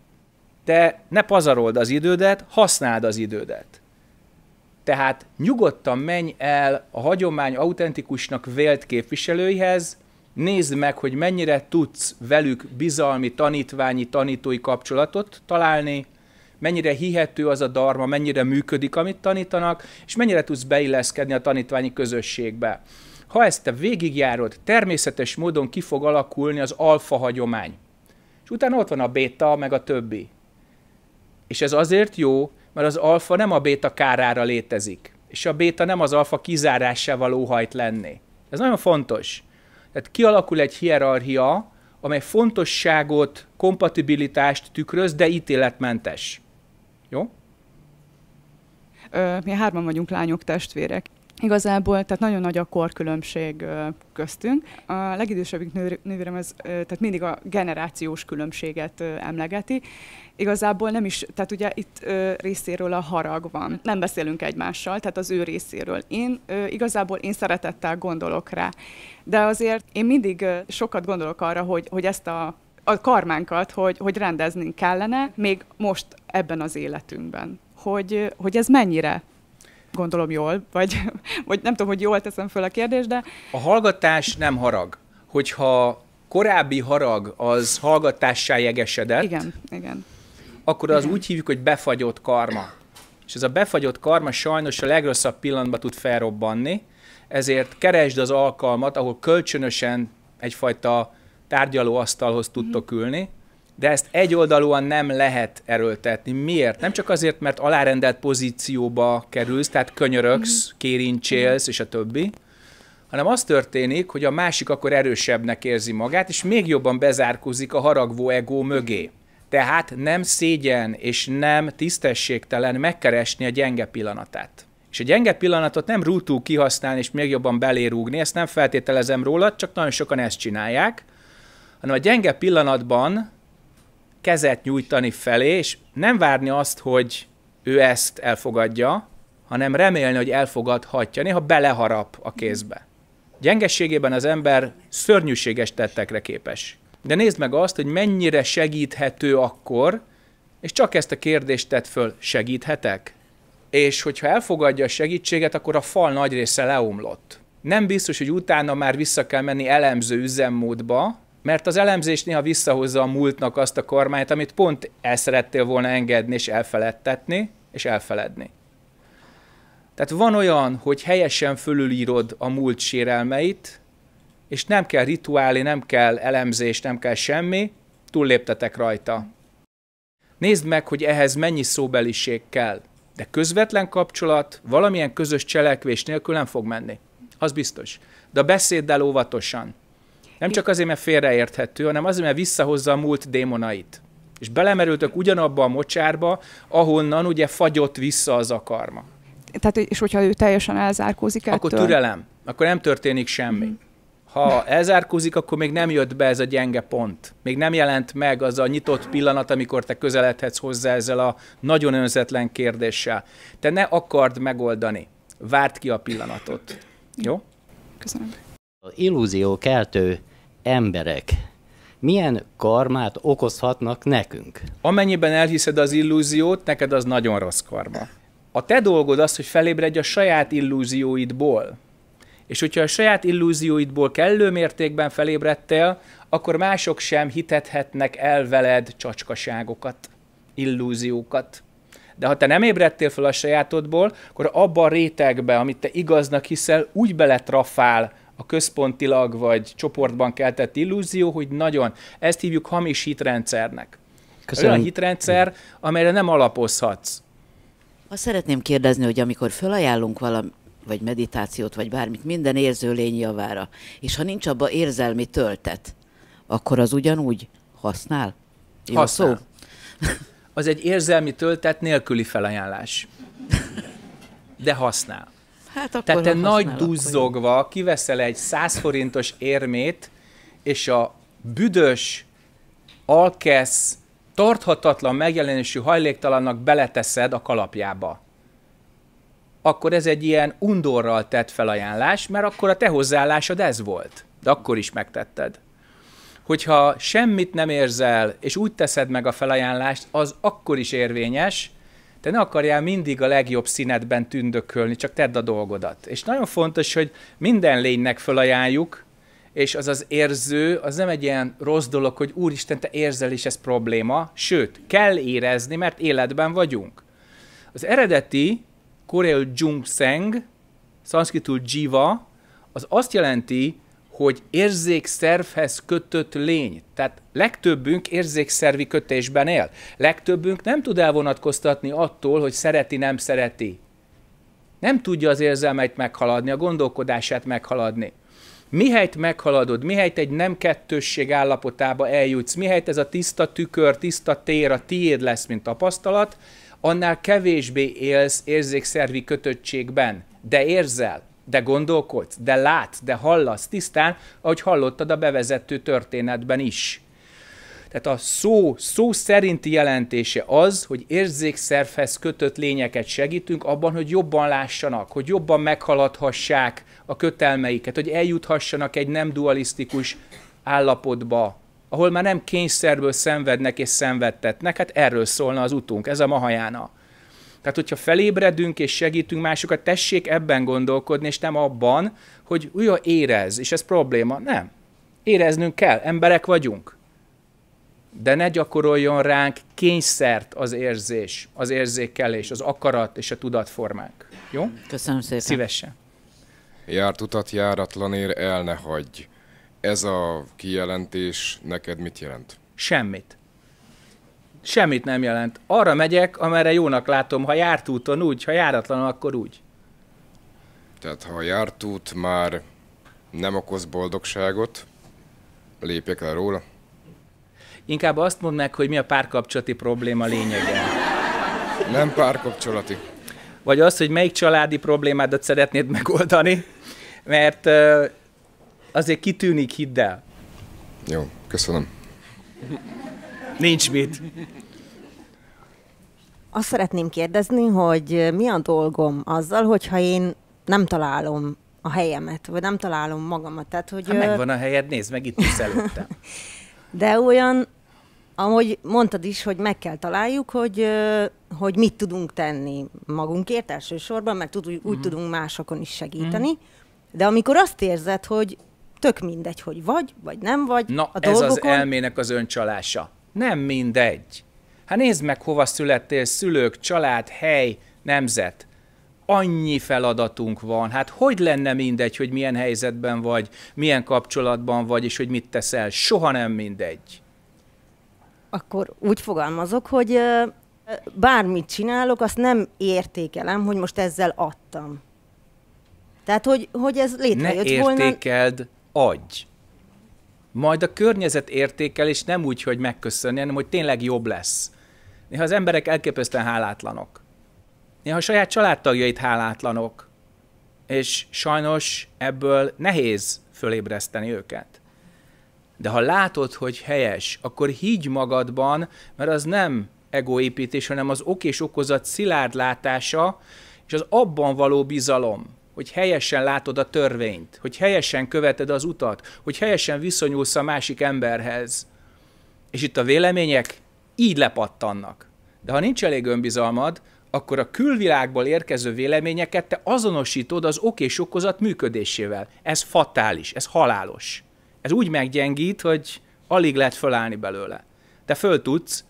Speaker 1: Te ne pazarold az idődet, használd az idődet. Tehát nyugodtan menj el a hagyomány autentikusnak vélt képviselőihez, nézd meg, hogy mennyire tudsz velük bizalmi, tanítványi, tanítói kapcsolatot találni, mennyire hihető az a darma, mennyire működik, amit tanítanak, és mennyire tudsz beilleszkedni a tanítványi közösségbe. Ha ezt te végigjárod, természetes módon ki fog alakulni az alfa hagyomány. És utána ott van a béta, meg a többi. És ez azért jó, mert az alfa nem a béta kárára létezik, és a béta nem az alfa kizárásával óhajt lenni. Ez nagyon fontos. Tehát kialakul egy hierarchia, amely fontosságot, kompatibilitást tükröz, de ítéletmentes. Jó? Ö, mi
Speaker 4: hárman vagyunk lányok testvérek. Igazából, tehát nagyon nagy a korkülönbség köztünk. A legidősebbik nővérem ez, tehát mindig a generációs különbséget emlegeti. Igazából nem is, tehát ugye itt részéről a harag van. Nem beszélünk egymással, tehát az ő részéről. Én igazából én szeretettel gondolok rá. De azért én mindig sokat gondolok arra, hogy, hogy ezt a a karmánkat, hogy, hogy rendezni kellene még most ebben az életünkben. Hogy, hogy ez mennyire
Speaker 1: gondolom jól, vagy, vagy nem tudom, hogy jól teszem föl a kérdést, de... A hallgatás nem harag. Hogyha korábbi harag az hallgatássá jegesedett, igen, igen. akkor az igen. úgy hívjuk, hogy befagyott karma. És ez a befagyott karma sajnos a legrosszabb pillanatban tud felrobbanni, ezért keresd az alkalmat, ahol kölcsönösen egyfajta tárgyalóasztalhoz tudtok mhm. ülni, de ezt egyoldalúan nem lehet erőltetni. Miért? Nem csak azért, mert alárendelt pozícióba kerülsz, tehát könyörögsz, mhm. kérincsélsz, és a többi, hanem az történik, hogy a másik akkor erősebbnek érzi magát, és még jobban bezárkózik a haragvó egó mögé. Tehát nem szégyen és nem tisztességtelen megkeresni a gyenge pillanatát. És a gyenge pillanatot nem rútul kihasználni és még jobban belérúgni, ezt nem feltételezem róla, csak nagyon sokan ezt csinálják, hanem a gyenge pillanatban kezet nyújtani felé, és nem várni azt, hogy ő ezt elfogadja, hanem remélni, hogy elfogadhatja, néha beleharap a kézbe. Gyengességében az ember szörnyűséges tettekre képes. De nézd meg azt, hogy mennyire segíthető akkor, és csak ezt a kérdést tett föl, segíthetek? És hogyha elfogadja a segítséget, akkor a fal nagy része leomlott. Nem biztos, hogy utána már vissza kell menni elemző üzemmódba, mert az elemzés néha visszahozza a múltnak azt a kormányt, amit pont el szerettél volna engedni és elfeledtetni, és elfeledni. Tehát van olyan, hogy helyesen fölülírod a múlt sérelmeit, és nem kell rituálé, nem kell elemzés, nem kell semmi, túlléptetek rajta. Nézd meg, hogy ehhez mennyi szóbeliség kell. De közvetlen kapcsolat valamilyen közös cselekvés nélkül nem fog menni. Az biztos. De a beszéddel óvatosan. Nem csak azért, mert félreérthető, hanem azért, mert visszahozza a múlt démonait. És belemerültök ugyanabba a mocsárba, ahonnan ugye fagyott vissza az akarma.
Speaker 4: Tehát, és hogyha ő teljesen elzárkózik ettől? Akkor türelem,
Speaker 1: akkor nem történik semmi. Mm. Ha elzárkózik, akkor még nem jött be ez a gyenge pont. Még nem jelent meg az a nyitott pillanat, amikor te közeledhetsz hozzá ezzel a nagyon önzetlen kérdéssel. Te ne akard megoldani. Várd ki a pillanatot. Jó? Köszönöm. Illúzió keltő emberek milyen karmát okozhatnak nekünk? Amennyiben elhiszed az illúziót, neked az nagyon rossz karma. A te dolgod az, hogy felébredj a saját illúzióidból. És hogyha a saját illúzióidból kellő mértékben felébredtél, akkor mások sem hitethetnek el veled csacskaságokat, illúziókat. De ha te nem ébredtél fel a sajátodból, akkor abban a rétegbe, amit te igaznak hiszel, úgy beletrafál a központilag vagy csoportban keltett illúzió, hogy nagyon. Ezt hívjuk hamis hitrendszernek. Köszönöm. Olyan hitrendszer, amelyre nem alapozhatsz.
Speaker 4: Azt szeretném kérdezni, hogy amikor fölajánlunk valami, vagy meditációt, vagy bármit, minden érző lény javára, és ha nincs abba érzelmi töltet, akkor az ugyanúgy használ? Jó használ. szó?
Speaker 1: Az egy érzelmi töltet nélküli felajánlás. De használ. Hát akkor Tehát te nagy duzzogva akkor. kiveszel egy 100 forintos érmét, és a büdös, alkesz, tarthatatlan megjelenésű hajléktalannak beleteszed a kalapjába. Akkor ez egy ilyen undorral tett felajánlás, mert akkor a te hozzáállásod ez volt. De akkor is megtetted. Hogyha semmit nem érzel, és úgy teszed meg a felajánlást, az akkor is érvényes, te ne akarjál mindig a legjobb színedben tündökölni, csak tedd a dolgodat. És nagyon fontos, hogy minden lénynek felajánljuk, és az az érző, az nem egy ilyen rossz dolog, hogy úristen, te érzel, és ez probléma, sőt, kell érezni, mert életben vagyunk. Az eredeti koreai jungseng, szanszkritul jiva, az azt jelenti, hogy érzékszervhez kötött lény. Tehát legtöbbünk érzékszervi kötésben él. Legtöbbünk nem tud elvonatkoztatni attól, hogy szereti, nem szereti. Nem tudja az érzelmeit meghaladni, a gondolkodását meghaladni. Mihelyt meghaladod, mihelyt egy nem kettősség állapotába eljutsz, mihelyt ez a tiszta tükör, tiszta tér a tiéd lesz, mint tapasztalat, annál kevésbé élsz érzékszervi kötöttségben, de érzel de gondolkodsz, de látsz, de hallasz tisztán, ahogy hallottad a bevezető történetben is. Tehát a szó, szó szerinti jelentése az, hogy érzékszervhez kötött lényeket segítünk abban, hogy jobban lássanak, hogy jobban meghaladhassák a kötelmeiket, hogy eljuthassanak egy nem dualisztikus állapotba, ahol már nem kényszerből szenvednek és szenvedtetnek, hát erről szólna az utunk, ez a mahajána. Tehát, hogyha felébredünk és segítünk másokat, tessék ebben gondolkodni, és nem abban, hogy újra érez, és ez probléma. Nem. Éreznünk kell, emberek vagyunk. De ne gyakoroljon ránk kényszert az érzés, az érzékelés, az akarat és a tudatformák. Jó? Köszönöm szépen. Szívesen.
Speaker 3: Járt utat járatlanért el ne hagyj.
Speaker 1: Ez a kijelentés neked mit jelent? Semmit. Semmit nem jelent. Arra megyek, amerre jónak látom, ha járt úton úgy, ha járatlan, akkor úgy. Tehát ha a járt út már nem okoz boldogságot, lépjek el róla? Inkább azt mondd meg, hogy mi a párkapcsolati probléma lényege. Nem párkapcsolati. Vagy az, hogy melyik családi problémádat szeretnéd megoldani, mert azért kitűnik, hidd el. Jó, köszönöm. Nincs mit.
Speaker 4: Azt szeretném kérdezni, hogy mi a dolgom azzal, hogyha én nem találom a helyemet, vagy nem találom magamat. Tehát, hogy, ha megvan a
Speaker 1: helyed, nézd meg, itt is előttem.
Speaker 4: De olyan, ahogy mondtad is, hogy meg kell találjuk, hogy, hogy mit tudunk tenni magunkért elsősorban, mert tud, úgy mm. tudunk másokon is segíteni. Mm. De amikor azt érzed, hogy tök mindegy, hogy vagy, vagy nem vagy Na, a ez az
Speaker 1: elmének az öncsalása. Nem mindegy. Hát nézd meg, hova születtél, szülők, család, hely, nemzet. Annyi feladatunk van. Hát hogy lenne mindegy, hogy milyen helyzetben vagy, milyen kapcsolatban vagy, és hogy mit teszel? Soha nem mindegy.
Speaker 4: Akkor úgy fogalmazok, hogy bármit csinálok, azt nem értékelem, hogy most ezzel adtam. Tehát, hogy, hogy ez létrejött ne volna... Ne
Speaker 1: értékeld, adj! Majd a környezet értékelés nem úgy, hogy megköszönni, hanem hogy tényleg jobb lesz. Néha az emberek elképesztően hálátlanok. Néha a saját családtagjait hálátlanok. És sajnos ebből nehéz fölébreszteni őket. De ha látod, hogy helyes, akkor higgy magadban, mert az nem egóépítés, hanem az ok és okozat szilárd látása, és az abban való bizalom hogy helyesen látod a törvényt, hogy helyesen követed az utat, hogy helyesen viszonyulsz a másik emberhez. És itt a vélemények így lepattannak. De ha nincs elég önbizalmad, akkor a külvilágból érkező véleményeket te azonosítod az ok és okozat működésével. Ez fatális, ez halálos. Ez úgy meggyengít, hogy alig lehet fölállni belőle. Te föl tudsz,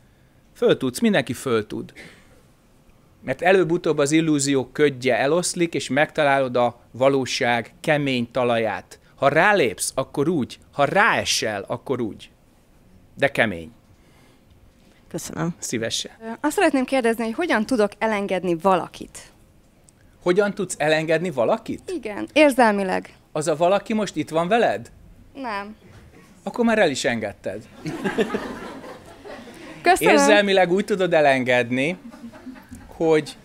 Speaker 1: föl tudsz, mindenki föl tud. Mert előbb-utóbb az illúzió ködje eloszlik, és megtalálod a valóság kemény talaját. Ha rálépsz, akkor úgy. Ha ráesel, akkor úgy. De kemény. Köszönöm. Szívesen.
Speaker 3: Azt szeretném kérdezni, hogy hogyan tudok elengedni valakit?
Speaker 1: Hogyan tudsz elengedni valakit?
Speaker 3: Igen, érzelmileg.
Speaker 1: Az a valaki most itt van veled? Nem. Akkor már el is engedted.
Speaker 3: Köszönöm. Érzelmileg
Speaker 1: úgy tudod elengedni, hogy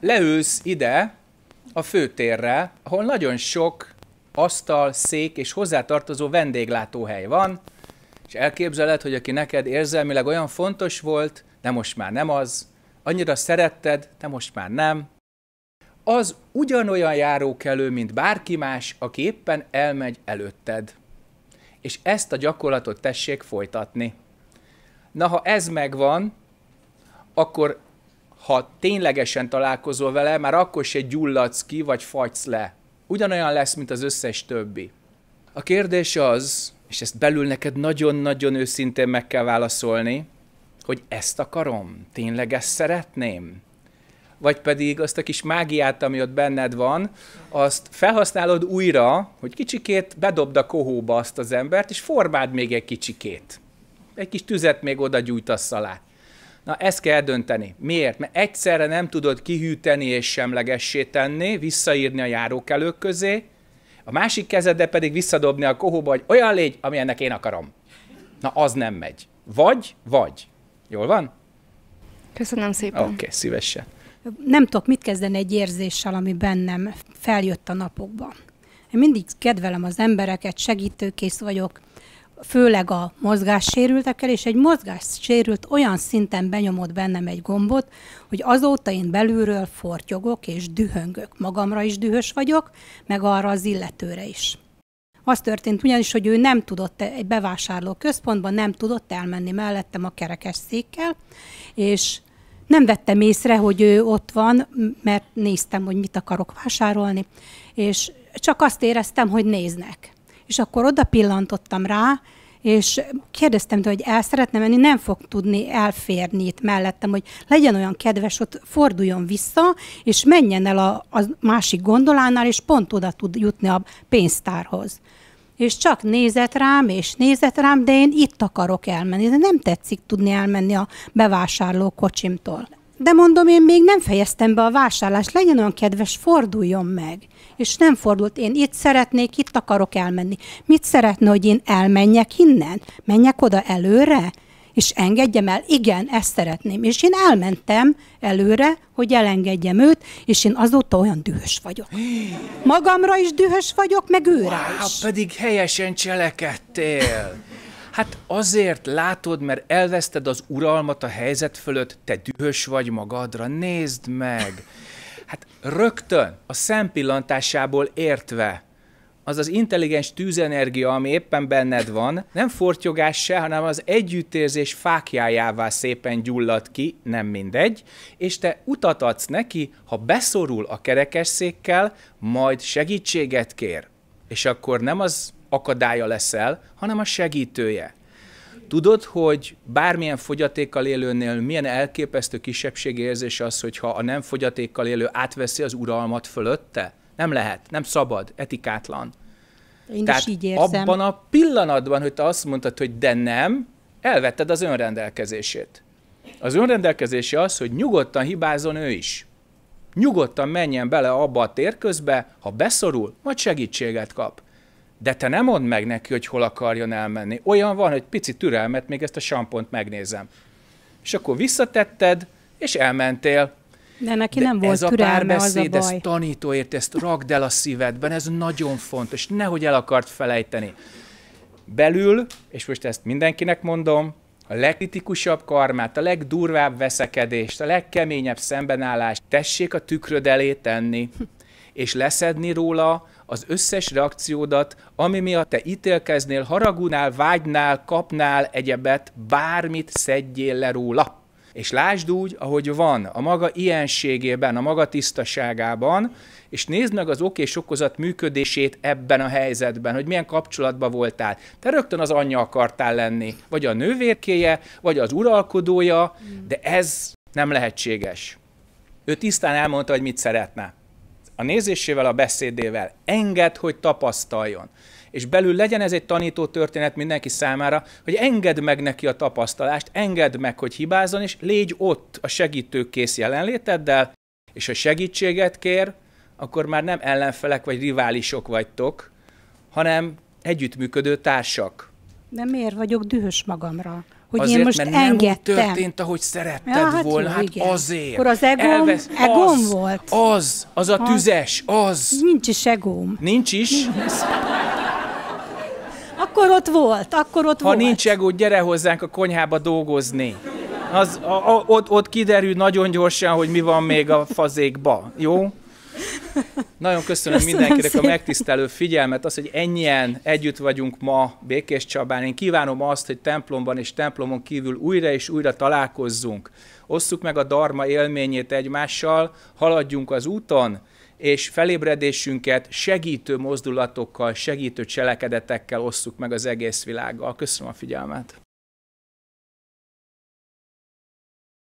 Speaker 1: leülsz ide a főtérre, ahol nagyon sok asztal, szék és hozzátartozó vendéglátóhely van, és elképzeled, hogy aki neked érzelmileg olyan fontos volt, de most már nem az, annyira szeretted, de most már nem, az ugyanolyan járókelő, mint bárki más, aki éppen elmegy előtted. És ezt a gyakorlatot tessék folytatni. Na, ha ez megvan, akkor ha ténylegesen találkozol vele, már akkor se gyulladsz ki, vagy fagysz le. Ugyanolyan lesz, mint az összes többi. A kérdés az, és ezt belül neked nagyon-nagyon őszintén meg kell válaszolni, hogy ezt akarom, tényleg ezt szeretném? Vagy pedig azt a kis mágiát, ami ott benned van, azt felhasználod újra, hogy kicsikét bedobd a kohóba azt az embert, és formáld még egy kicsikét. Egy kis tüzet még oda gyújtasz alá. Na ezt kell dönteni. Miért? Mert egyszerre nem tudod kihűteni és semlegessé tenni, visszaírni a járókelők közé, a másik kezedbe pedig visszadobni a kohóba, hogy olyan légy, amilyennek én akarom. Na az nem megy. Vagy, vagy. Jól van?
Speaker 4: Köszönöm szépen. Oké, okay, szívesen. Nem tudok mit kezdeni egy érzéssel, ami bennem feljött a napokban. Én mindig kedvelem az embereket, segítőkész vagyok, főleg a mozgássérültekkel, és egy mozgássérült olyan szinten benyomott bennem egy gombot, hogy azóta én belülről fortyogok és dühöngök. Magamra is dühös vagyok, meg arra az illetőre is. Az történt ugyanis, hogy ő nem tudott e- egy bevásárló központban, nem tudott elmenni mellettem a kerekes székkel, és nem vettem észre, hogy ő ott van, mert néztem, hogy mit akarok vásárolni, és csak azt éreztem, hogy néznek és akkor oda pillantottam rá, és kérdeztem hogy el szeretne menni, nem fog tudni elférni itt mellettem, hogy legyen olyan kedves, ott forduljon vissza, és menjen el a, a másik gondolánál, és pont oda tud jutni a pénztárhoz. És csak nézett rám, és nézett rám, de én itt akarok elmenni, de nem tetszik tudni elmenni a bevásárló kocsimtól. De mondom, én még nem fejeztem be a vásárlást, legyen olyan kedves, forduljon meg és nem fordult. Én itt szeretnék, itt akarok elmenni. Mit szeretne, hogy én elmenjek innen? Menjek oda előre? És engedjem el? Igen, ezt szeretném. És én elmentem előre, hogy elengedjem őt, és én azóta olyan dühös vagyok. Magamra is dühös vagyok, meg őre wow,
Speaker 1: is. pedig helyesen cselekedtél. Hát azért látod, mert elveszted az uralmat a helyzet fölött, te dühös vagy magadra, nézd meg! Hát rögtön, a szempillantásából értve, az az intelligens tűzenergia, ami éppen benned van, nem fortyogás se, hanem az együttérzés fákjájává szépen gyullad ki, nem mindegy, és te utat adsz neki, ha beszorul a kerekesszékkel, majd segítséget kér. És akkor nem az akadálya leszel, hanem a segítője. Tudod, hogy bármilyen fogyatékkal élőnél milyen elképesztő érzés az, hogyha a nem fogyatékkal élő átveszi az uralmat fölötte? Nem lehet, nem szabad, etikátlan.
Speaker 4: Én Tehát is így érzem. abban
Speaker 1: a pillanatban, hogy te azt mondtad, hogy de nem, elvetted az önrendelkezését. Az önrendelkezése az, hogy nyugodtan hibázon ő is. Nyugodtan menjen bele abba a térközbe, ha beszorul, majd segítséget kap de te nem mondd meg neki, hogy hol akarjon elmenni. Olyan van, hogy pici türelmet, még ezt a sampont megnézem. És akkor visszatetted, és elmentél.
Speaker 4: De neki de nem volt ez a türelme, párbeszéd, az a baj. ez
Speaker 1: tanítóért, ezt rakd el a szívedben, ez nagyon fontos, nehogy el akart felejteni. Belül, és most ezt mindenkinek mondom, a legkritikusabb karmát, a legdurvább veszekedést, a legkeményebb szembenállást tessék a tükröd elé tenni, és leszedni róla az összes reakciódat, ami miatt te ítélkeznél, haragunál, vágynál, kapnál egyebet, bármit szedjél le róla. És lásd úgy, ahogy van, a maga ilyenségében, a maga tisztaságában, és nézd meg az ok és okozat működését ebben a helyzetben, hogy milyen kapcsolatban voltál. Te rögtön az anyja akartál lenni, vagy a nővérkéje, vagy az uralkodója, de ez nem lehetséges. Ő tisztán elmondta, hogy mit szeretne a nézésével, a beszédével. enged, hogy tapasztaljon. És belül legyen ez egy tanító történet mindenki számára, hogy engedd meg neki a tapasztalást, engedd meg, hogy hibázzon, és légy ott a segítőkész jelenléteddel, és ha segítséget kér, akkor már nem ellenfelek vagy riválisok vagytok, hanem együttműködő társak.
Speaker 4: De miért vagyok dühös magamra? hogy azért, én most mert engedtem. nem történt,
Speaker 1: ahogy szeretted ja, hát volna, jó, hát igen. azért. Akkor az egóm, Elvesz, egóm volt? Az, az a tüzes, az. Nincs is egóm. Nincs is? akkor ott volt, akkor ott ha volt. Ha nincs egó, gyere hozzánk a konyhába dolgozni. Az, a, a, ott, ott kiderül nagyon gyorsan, hogy mi van még a fazékba, jó? Nagyon köszönöm, köszönöm mindenkinek szépen. a megtisztelő figyelmet, az, hogy ennyien együtt vagyunk ma Békés Csabán. Én kívánom azt, hogy templomban és templomon kívül újra és újra találkozzunk. Osszuk meg a darma élményét egymással, haladjunk az úton, és felébredésünket segítő mozdulatokkal, segítő cselekedetekkel osszuk meg az egész világgal. Köszönöm a figyelmet!